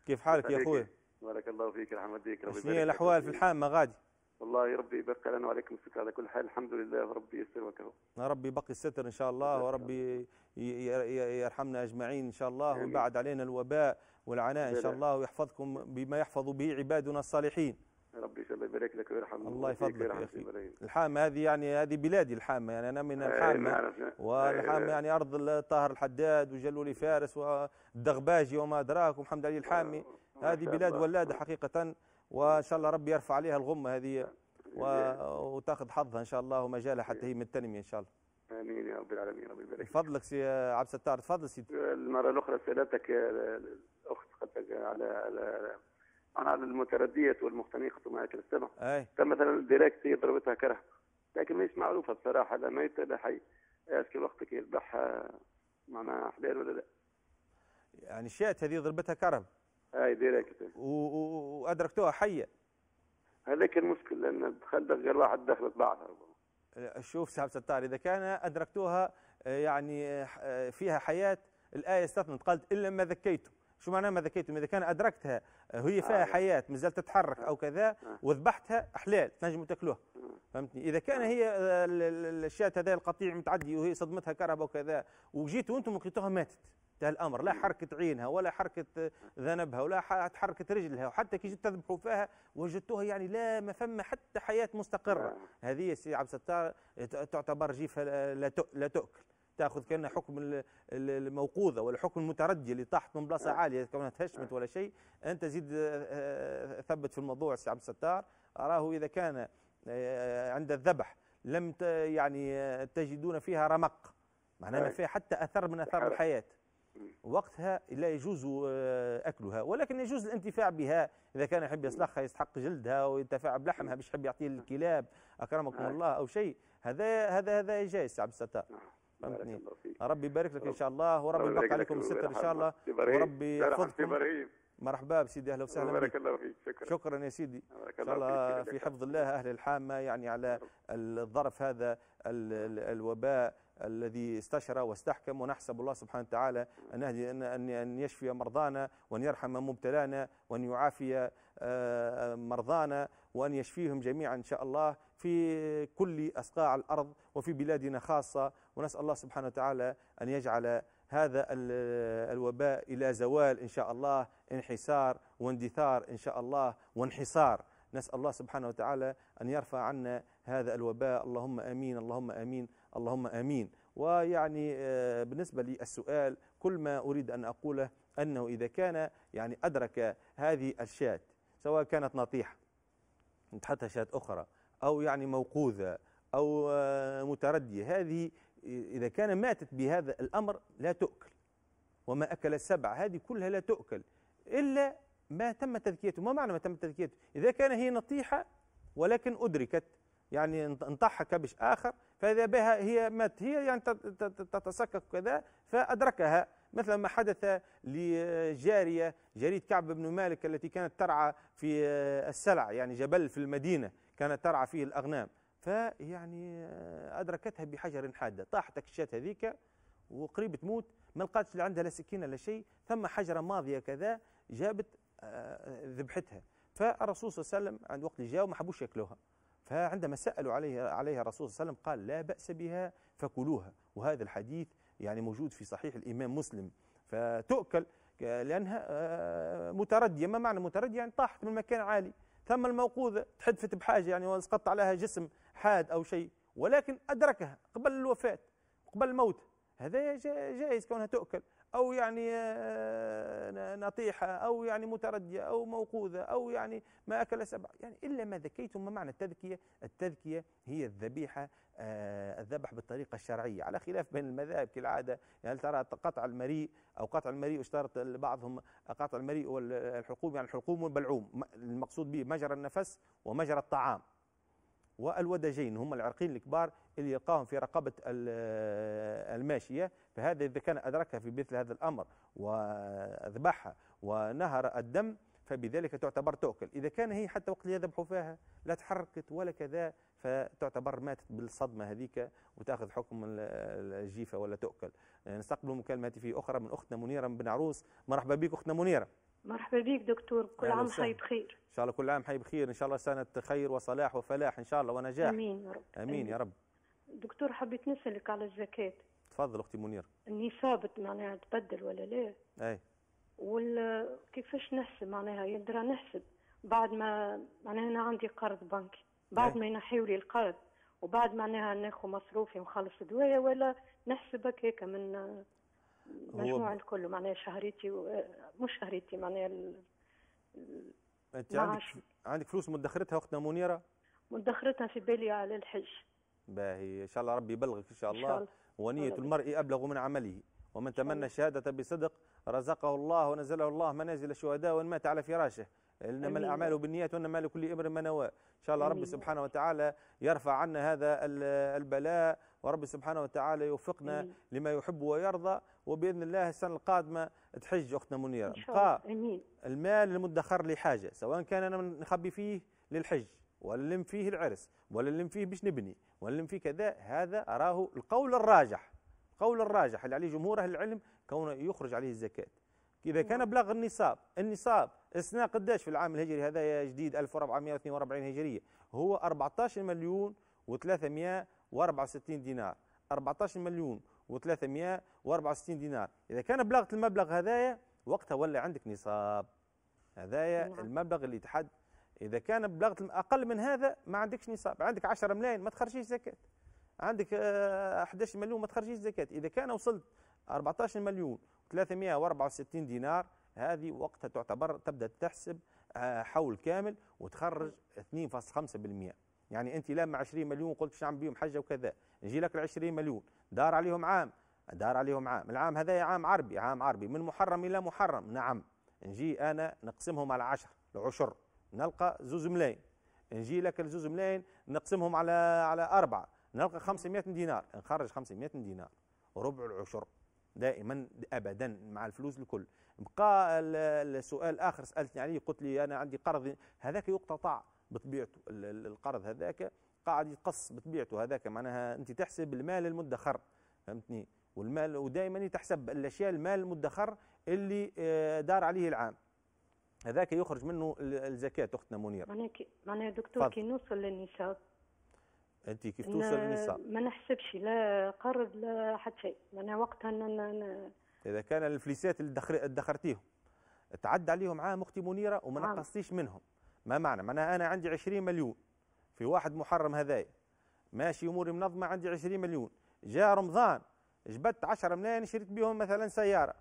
Speaker 3: كيف حالك يا أخوي بارك الله فيك رحمة ديك ربي شنو الأحوال في الحامة غادي والله ربي يبارك لنا وعليكم الستر على كل حال الحمد لله وربي يستر وكهو
Speaker 1: ربي يبقي الستر ان شاء الله وربي يرحمنا اجمعين ان شاء الله ويبعد علينا الوباء والعناء ان شاء الله ويحفظكم بما يحفظ به عبادنا الصالحين
Speaker 2: ربي ان شاء الله يبارك لك ويرحم الله يفضلك يا اخي
Speaker 1: الحامه هذه يعني هذه بلادي الحامه يعني انا من الحامه والحامه يعني ارض الطاهر الحداد وجلولي فارس والدغباجي وما ادراك ومحمد علي الحامي هذه بلاد ولاده حقيقه وان شاء الله ربي يرفع عليها الغمه هذه وتاخذ حظها ان شاء الله ومجالها حتى هي من التنميه ان شاء الله
Speaker 2: امين
Speaker 3: يا رب العالمين ربي يبارك
Speaker 1: فضلك سي عبد الستار تفضل سيدي
Speaker 3: المره الاخرى سالتك آه، الاخت على على على المتردية والمختنقة وما إلى السمع أي. فمثلا ديريكت ضربتها كره لكن مش معروفة بصراحة لا ميت لا حي في وقتك يذبحها آه، معناها حلال ولا لا
Speaker 1: يعني الشات هذه ضربتها كرم
Speaker 3: اي ديريكت
Speaker 1: وادركتوها حيه
Speaker 3: هذاك المشكل لان دخلت غير واحد دخلت بعضها
Speaker 1: شوف سحاب ستار اذا كان ادركتوها آه، يعني آه، فيها حياه الايه استثنت قالت الا ما ذكيتم شو معناها ما ذكيتهم اذا كان ادركتها هي فيها آه. حياه مازالت تتحرك آه. او كذا آه. وذبحتها حلال تنجموا تاكلوها فهمتني اذا كان هي الشات هذا القطيع متعدي وهي صدمتها كهرباء وكذا وجيتوا وانتم لقيتوها ماتت انتهى الامر لا حركه عينها ولا حركه ذنبها ولا حركه رجلها وحتى كي جيت تذبحوا فيها وجدتوها يعني لا ما فما حتى حياه مستقره هذه سي عبد الستار تعتبر جيفه لا تؤكل تاخذ كان حكم الموقوذه ولا حكم المترجي اللي طاحت من بلاصه نعم. عاليه كونها تهشمت نعم. ولا شيء انت زيد آه، آه، ثبت في الموضوع سي عبد الستار اراه اذا كان آه، عند الذبح لم يعني تجدون فيها رمق معناها ما فيها حتى اثر من اثار الحياه وقتها لا يجوز اكلها ولكن يجوز الانتفاع بها اذا كان يحب يسلخها يستحق جلدها وينتفع بلحمها مش يحب يعطيه للكلاب اكرمكم الله او شيء هذا هذا هذا جائز عبد الستار نعم. فهمتني ربي يبارك لك ان شاء الله وربي يبارك عليكم الستر ان شاء الله وربي يحفظكم مرحبا بسيدي اهلا وسهلا بك بارك الله فيك شكرا شكرا يا سيدي ان شاء الله في حفظ الله اهل الحامه يعني على الظرف هذا الوباء الذي استشرى واستحكم ونحسب الله سبحانه وتعالى أن, أن, أن يشفي مرضانا وأن يرحم مبتلانا وأن يعافي آه، مرضانا وأن يشفيهم جميعا إن شاء الله في كل أصقاع الأرض وفي بلادنا خاصة ونسأل الله سبحانه وتعالى أن يجعل هذا الوباء إلى زوال إن شاء الله انحسار واندثار إن شاء الله وانحصار نسأل الله سبحانه وتعالى أن يرفع عنا هذا الوباء اللهم آمين اللهم آمين اللهم آمين ويعني آه، بالنسبة للسؤال كل ما أريد أن أقوله أنه إذا كان يعني أدرك هذه الشاة سواء كانت نطيحة تحتها أخرى أو يعني موقوذة أو آه، متردية هذه إذا كان ماتت بهذا الأمر لا تؤكل وما أكل السبع هذه كلها لا تؤكل إلا ما تم تذكيته ما معنى ما تم تذكيته إذا كان هي نطيحة ولكن أدركت يعني انطحها كبش آخر فإذا بها هي مات هي يعني تتسكك كذا فأدركها مثل ما حدث لجارية جارية كعب بن مالك التي كانت ترعى في السلع يعني جبل في المدينة كانت ترعى فيه الأغنام فيعني أدركتها بحجر حادة طاحت كشات هذيك وقريب تموت ما لقاتش عندها لا سكينة لا شيء ثم حجرة ماضية كذا جابت آه، ذبحتها فالرسول صلى الله عليه وسلم عند وقت اللي جاء وما حبوش ياكلوها فعندما سألوا عليه عليها الرسول صلى الله عليه وسلم قال لا بأس بها فكلوها وهذا الحديث يعني موجود في صحيح الإمام مسلم فتؤكل لأنها آه، متردية ما معنى متردية يعني طاحت من مكان عالي ثم الموقوذة تحدفت بحاجة يعني وسقط عليها جسم حاد أو شيء ولكن أدركها قبل الوفاة قبل الموت هذا جائز كونها تؤكل أو يعني آه، نطيحة أو يعني متردية أو موقوذة أو يعني ما أكل سبع يعني إلا ما ذكيتم ما معنى التذكية التذكية هي الذبيحة آه، الذبح بالطريقة الشرعية على خلاف بين المذاهب كالعادة يعني هل ترى قطع المريء أو قطع المريء اشترط بعضهم قطع المريء والحقوم يعني الحقوم والبلعوم المقصود به مجرى النفس ومجرى الطعام والودجين هم العرقين الكبار اللي يلقاهم في رقبة الماشية فهذا إذا كان أدركها في مثل هذا الأمر وأذبحها ونهر الدم فبذلك تعتبر تؤكل إذا كان هي حتى وقت يذبحوا فيها لا تحركت ولا كذا فتعتبر ماتت بالصدمة هذيك وتأخذ حكم الجيفة ولا تؤكل نستقبل مكالمة في أخرى من أختنا منيرة بن عروس مرحبا بك أختنا منيرة
Speaker 2: مرحبا بك دكتور كل عام حي بخير
Speaker 1: ان شاء الله كل عام حي بخير ان شاء الله سنه خير وصلاح وفلاح ان شاء الله ونجاح امين يا رب امين يا رب
Speaker 2: دكتور حبيت نسالك على الزكاه
Speaker 1: تفضل اختي منير
Speaker 2: النصاب معناها تبدل ولا لا اي وال كيفاش نحسب معناها يقدر نحسب بعد ما معناها انا عندي قرض بنكي بعد ما ينحيوا لي القرض وبعد معناها ناخذ مصروفي ونخلص دوايا ولا نحسب هكاك من مجموع الكل معناها شهريتي و... مش شهريتي معناها ال...
Speaker 1: انت عندك عندك فلوس مدخرتها اختنا منيره؟
Speaker 2: مدخرتها في بالي على الحج
Speaker 1: باهي ان شاء الله ربي يبلغك ان شاء الله, إن شاء الله. ونيه المرء ابلغ من عمله ومن تمنى الشهاده بصدق رزقه الله ونزله الله منازل الشهداء وان مات على فراشه إنما الأعمال بالنيات وإنما لكل امرئ ما نوى إن شاء الله رب سبحانه وتعالى يرفع عنا هذا البلاء ورب سبحانه وتعالى يوفقنا لما يحب ويرضى وبإذن الله السنة القادمة تحج أختنا منيرة بقى المال المدخر لحاجة سواء كان أنا نخبي فيه للحج ولا نلم فيه العرس ولا نلم فيه باش نبني ولا نلم فيه كذا هذا أراه القول الراجح القول الراجح اللي عليه جمهور أهل العلم كونه يخرج عليه الزكاة إذا نعم. كان بلغ النصاب النصاب استثناء قداش في العام الهجري هذا يا جديد 1442 هجرية هو 14 مليون و364 دينار 14 مليون و364 دينار إذا كان بلغت المبلغ هذايا وقتها ولا عندك نصاب هذايا نعم. المبلغ اللي تحد إذا كان بلغت أقل من هذا ما عندكش نصاب عندك 10 ملايين ما تخرجيش زكاة عندك 11 آه، مليون ما تخرجيش زكاة إذا كان وصلت 14 مليون 364 دينار هذه وقتها تعتبر تبدا تحسب آه، حول كامل وتخرج 2.5% يعني انت لما 20 مليون قلت باش نعمل بهم حاجه وكذا نجي لك ال 20 مليون دار عليهم عام دار عليهم عام العام هذا عام عربي عام عربي من محرم الى محرم نعم نجي انا نقسمهم على 10 العشر نلقى زوز ملايين نجي لك الزوز ملايين نقسمهم على على أربعة نلقى 500 دينار نخرج 500 دينار ربع العشر دائما ابدا مع الفلوس الكل بقى السؤال اخر سالتني عليه قلت لي انا عندي قرض هذاك يقتطع بطبيعته القرض هذاك قاعد يتقص بطبيعته هذاك معناها انت تحسب المال المدخر فهمتني والمال ودائما تحسب الاشياء المال المدخر اللي آه، دار عليه العام هذاك يخرج منه الزكاه اختنا منيره
Speaker 2: معناها معناها دكتور كي نوصل للنصاب
Speaker 1: انت كيف توصل للنصاب
Speaker 2: ما نحسبش لا قرض لا حتى شيء معناها وقتها
Speaker 1: اذا كان الفليسات اللي ادخرتيهم تعدى عليهم عام اختي منيره وما نعم. نقصتيش منهم ما معنى معناها انا عندي 20 مليون في واحد محرم هذايا ماشي اموري منظمه عندي 20 مليون جاء رمضان جبدت 10 ملايين شريت بهم مثلا سياره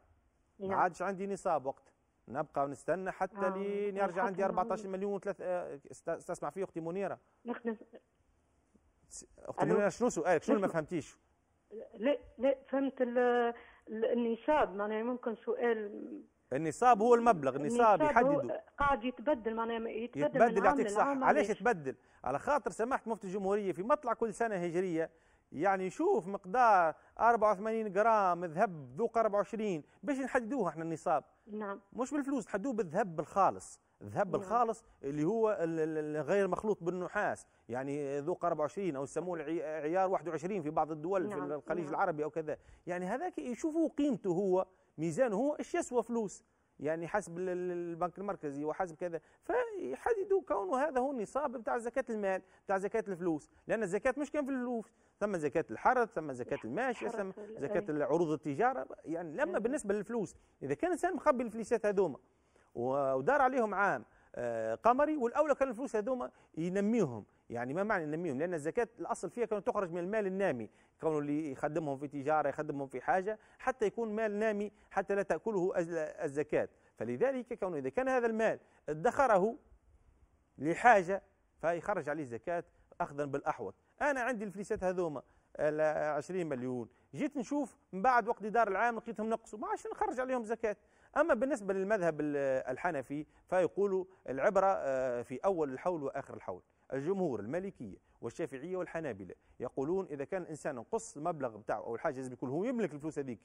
Speaker 1: ما نعم. عادش عندي نصاب وقت نبقى ونستنى حتى آه، لين يرجع عندي 14 مليون وثلاث آه، استسمع فيه اختي منيره اختي منيره شنو سؤالك آه، شنو ما فهمتيش
Speaker 2: لا لا فهمت النصاب معناها ممكن سؤال
Speaker 1: النصاب هو المبلغ النصاب يحدده
Speaker 2: قاعد يتبدل معناها يتبدل, يتبدل يعطيك صح علاش
Speaker 1: يتبدل على خاطر سماحه مفتي الجمهوريه في مطلع كل سنه هجريه يعني نشوف مقدار 84 جرام ذهب ذوق 24 باش نحددوه احنا النصاب نعم مش بالفلوس تحدوه بالذهب الخالص الذهب نعم. الخالص اللي هو غير مخلوط بالنحاس يعني ذوق 24 او يسموه عيار 21 في بعض الدول نعم. في الخليج نعم. العربي او كذا يعني هذاك يشوفوا قيمته هو ميزانه هو ايش يسوى فلوس يعني حسب البنك المركزي وحسب كذا فيحددوا كونه هذا هو النصاب بتاع زكاة المال بتاع زكاة الفلوس لأن الزكاة مش كان في الفلوس ثم زكاة الحرث ثم زكاة الماشية ثم زكاة عروض التجارة يعني لما نعم. بالنسبة للفلوس إذا كان الإنسان مخبي الفلوسات هذوما ودار عليهم عام آه، قمري والاولى كان الفلوس هذوما ينميهم يعني ما معنى ينميهم لان الزكاه الاصل فيها كانت تخرج من المال النامي كونه اللي يخدمهم في تجاره يخدمهم في حاجه حتى يكون مال نامي حتى لا تاكله الزكاه فلذلك كونه اذا كان هذا المال ادخره لحاجه فيخرج عليه الزكاه اخذا بالاحوط انا عندي الفليسات هذوما 20 مليون جيت نشوف من بعد وقت دار العام لقيتهم نقصوا ما عادش نخرج عليهم زكاه أما بالنسبة للمذهب الحنفي فيقول العبرة آه، في أول الحول وآخر الحول الجمهور المالكية والشافعية والحنابلة يقولون إذا كان الإنسان نقص المبلغ بتاعه أو الحاجة لازم يكون هو يملك الفلوس هذيك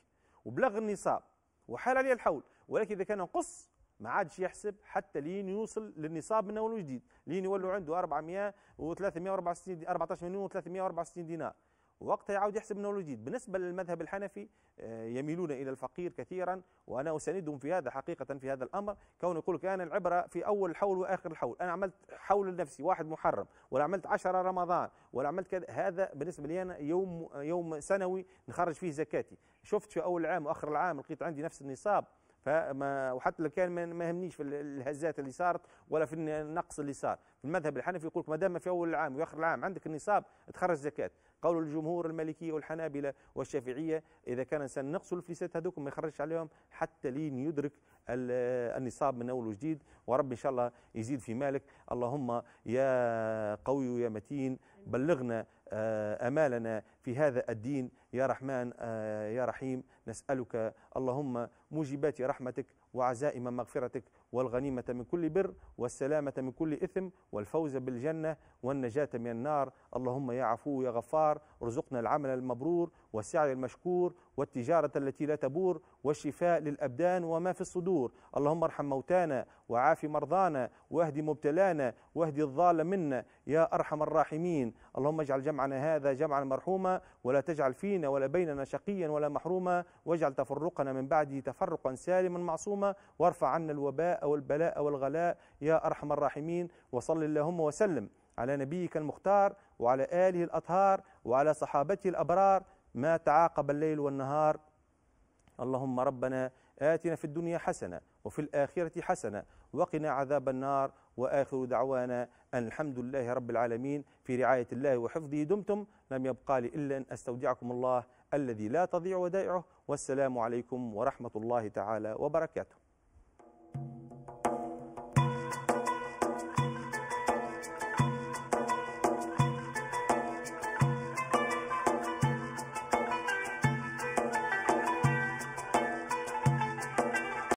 Speaker 1: وبلغ النصاب وحال عليه الحول ولكن إذا كان نقص ما عادش يحسب حتى لين يوصل للنصاب من أول وجديد لين يولوا عنده 400 و364 14 مليون و364 دينار وقتها يعود يحسب انه جديد بالنسبه للمذهب الحنفي آه، يميلون الى الفقير كثيرا وانا اساندهم في هذا حقيقه في هذا الامر كونه يقول لك انا العبره في اول الحول واخر الحول انا عملت حول لنفسي واحد محرم ولا عملت 10 رمضان ولا عملت كذا هذا بالنسبه لي انا يوم يوم سنوي نخرج فيه زكاتي شفت في اول العام واخر العام لقيت عندي نفس النصاب فما وحتى لو كان ما يهمنيش في الهزات اللي صارت ولا في النقص اللي صار في المذهب الحنفي يقول لك ما دام في اول العام واخر العام عندك النصاب تخرج زكاه قول الجمهور المالكية والحنابلة والشافعية إذا كان إنسان نقص الفليسات هذوك ما يخرجش عليهم حتى لين يدرك النصاب من أول وجديد ورب إن شاء الله يزيد في مالك اللهم يا قوي يا متين بلغنا آه، أمالنا في هذا الدين يا رحمن آه، يا رحيم نسألك اللهم موجبات رحمتك وعزائم مغفرتك والغنيمة من كل بر والسلامة من كل إثم والفوز بالجنة والنجاة من النار اللهم يا عفو يا غفار ارزقنا العمل المبرور والسعي المشكور والتجارة التي لا تبور والشفاء للأبدان وما في الصدور اللهم ارحم موتانا وعاف مرضانا واهد مبتلانا واهد الضال منا يا أرحم الراحمين اللهم اجعل جمعنا هذا جمعا مرحوما ولا تجعل فينا ولا بيننا شقيا ولا محروما واجعل تفرقنا من بعده تفرقا سالما معصوما وارفع عنا الوباء والبلاء والغلاء يا أرحم الراحمين وصل اللهم وسلم على نبيك المختار وعلى آله الأطهار وعلى صحابته الأبرار ما تعاقب الليل والنهار اللهم ربنا آتنا في الدنيا حسنة وفي الآخرة حسنة وقنا عذاب النار وآخر دعوانا أن الحمد لله رب العالمين في رعاية الله وحفظه دمتم لم يبقى لي إلا أن أستودعكم الله الذي لا تضيع ودائعه والسلام عليكم ورحمة الله تعالى وبركاته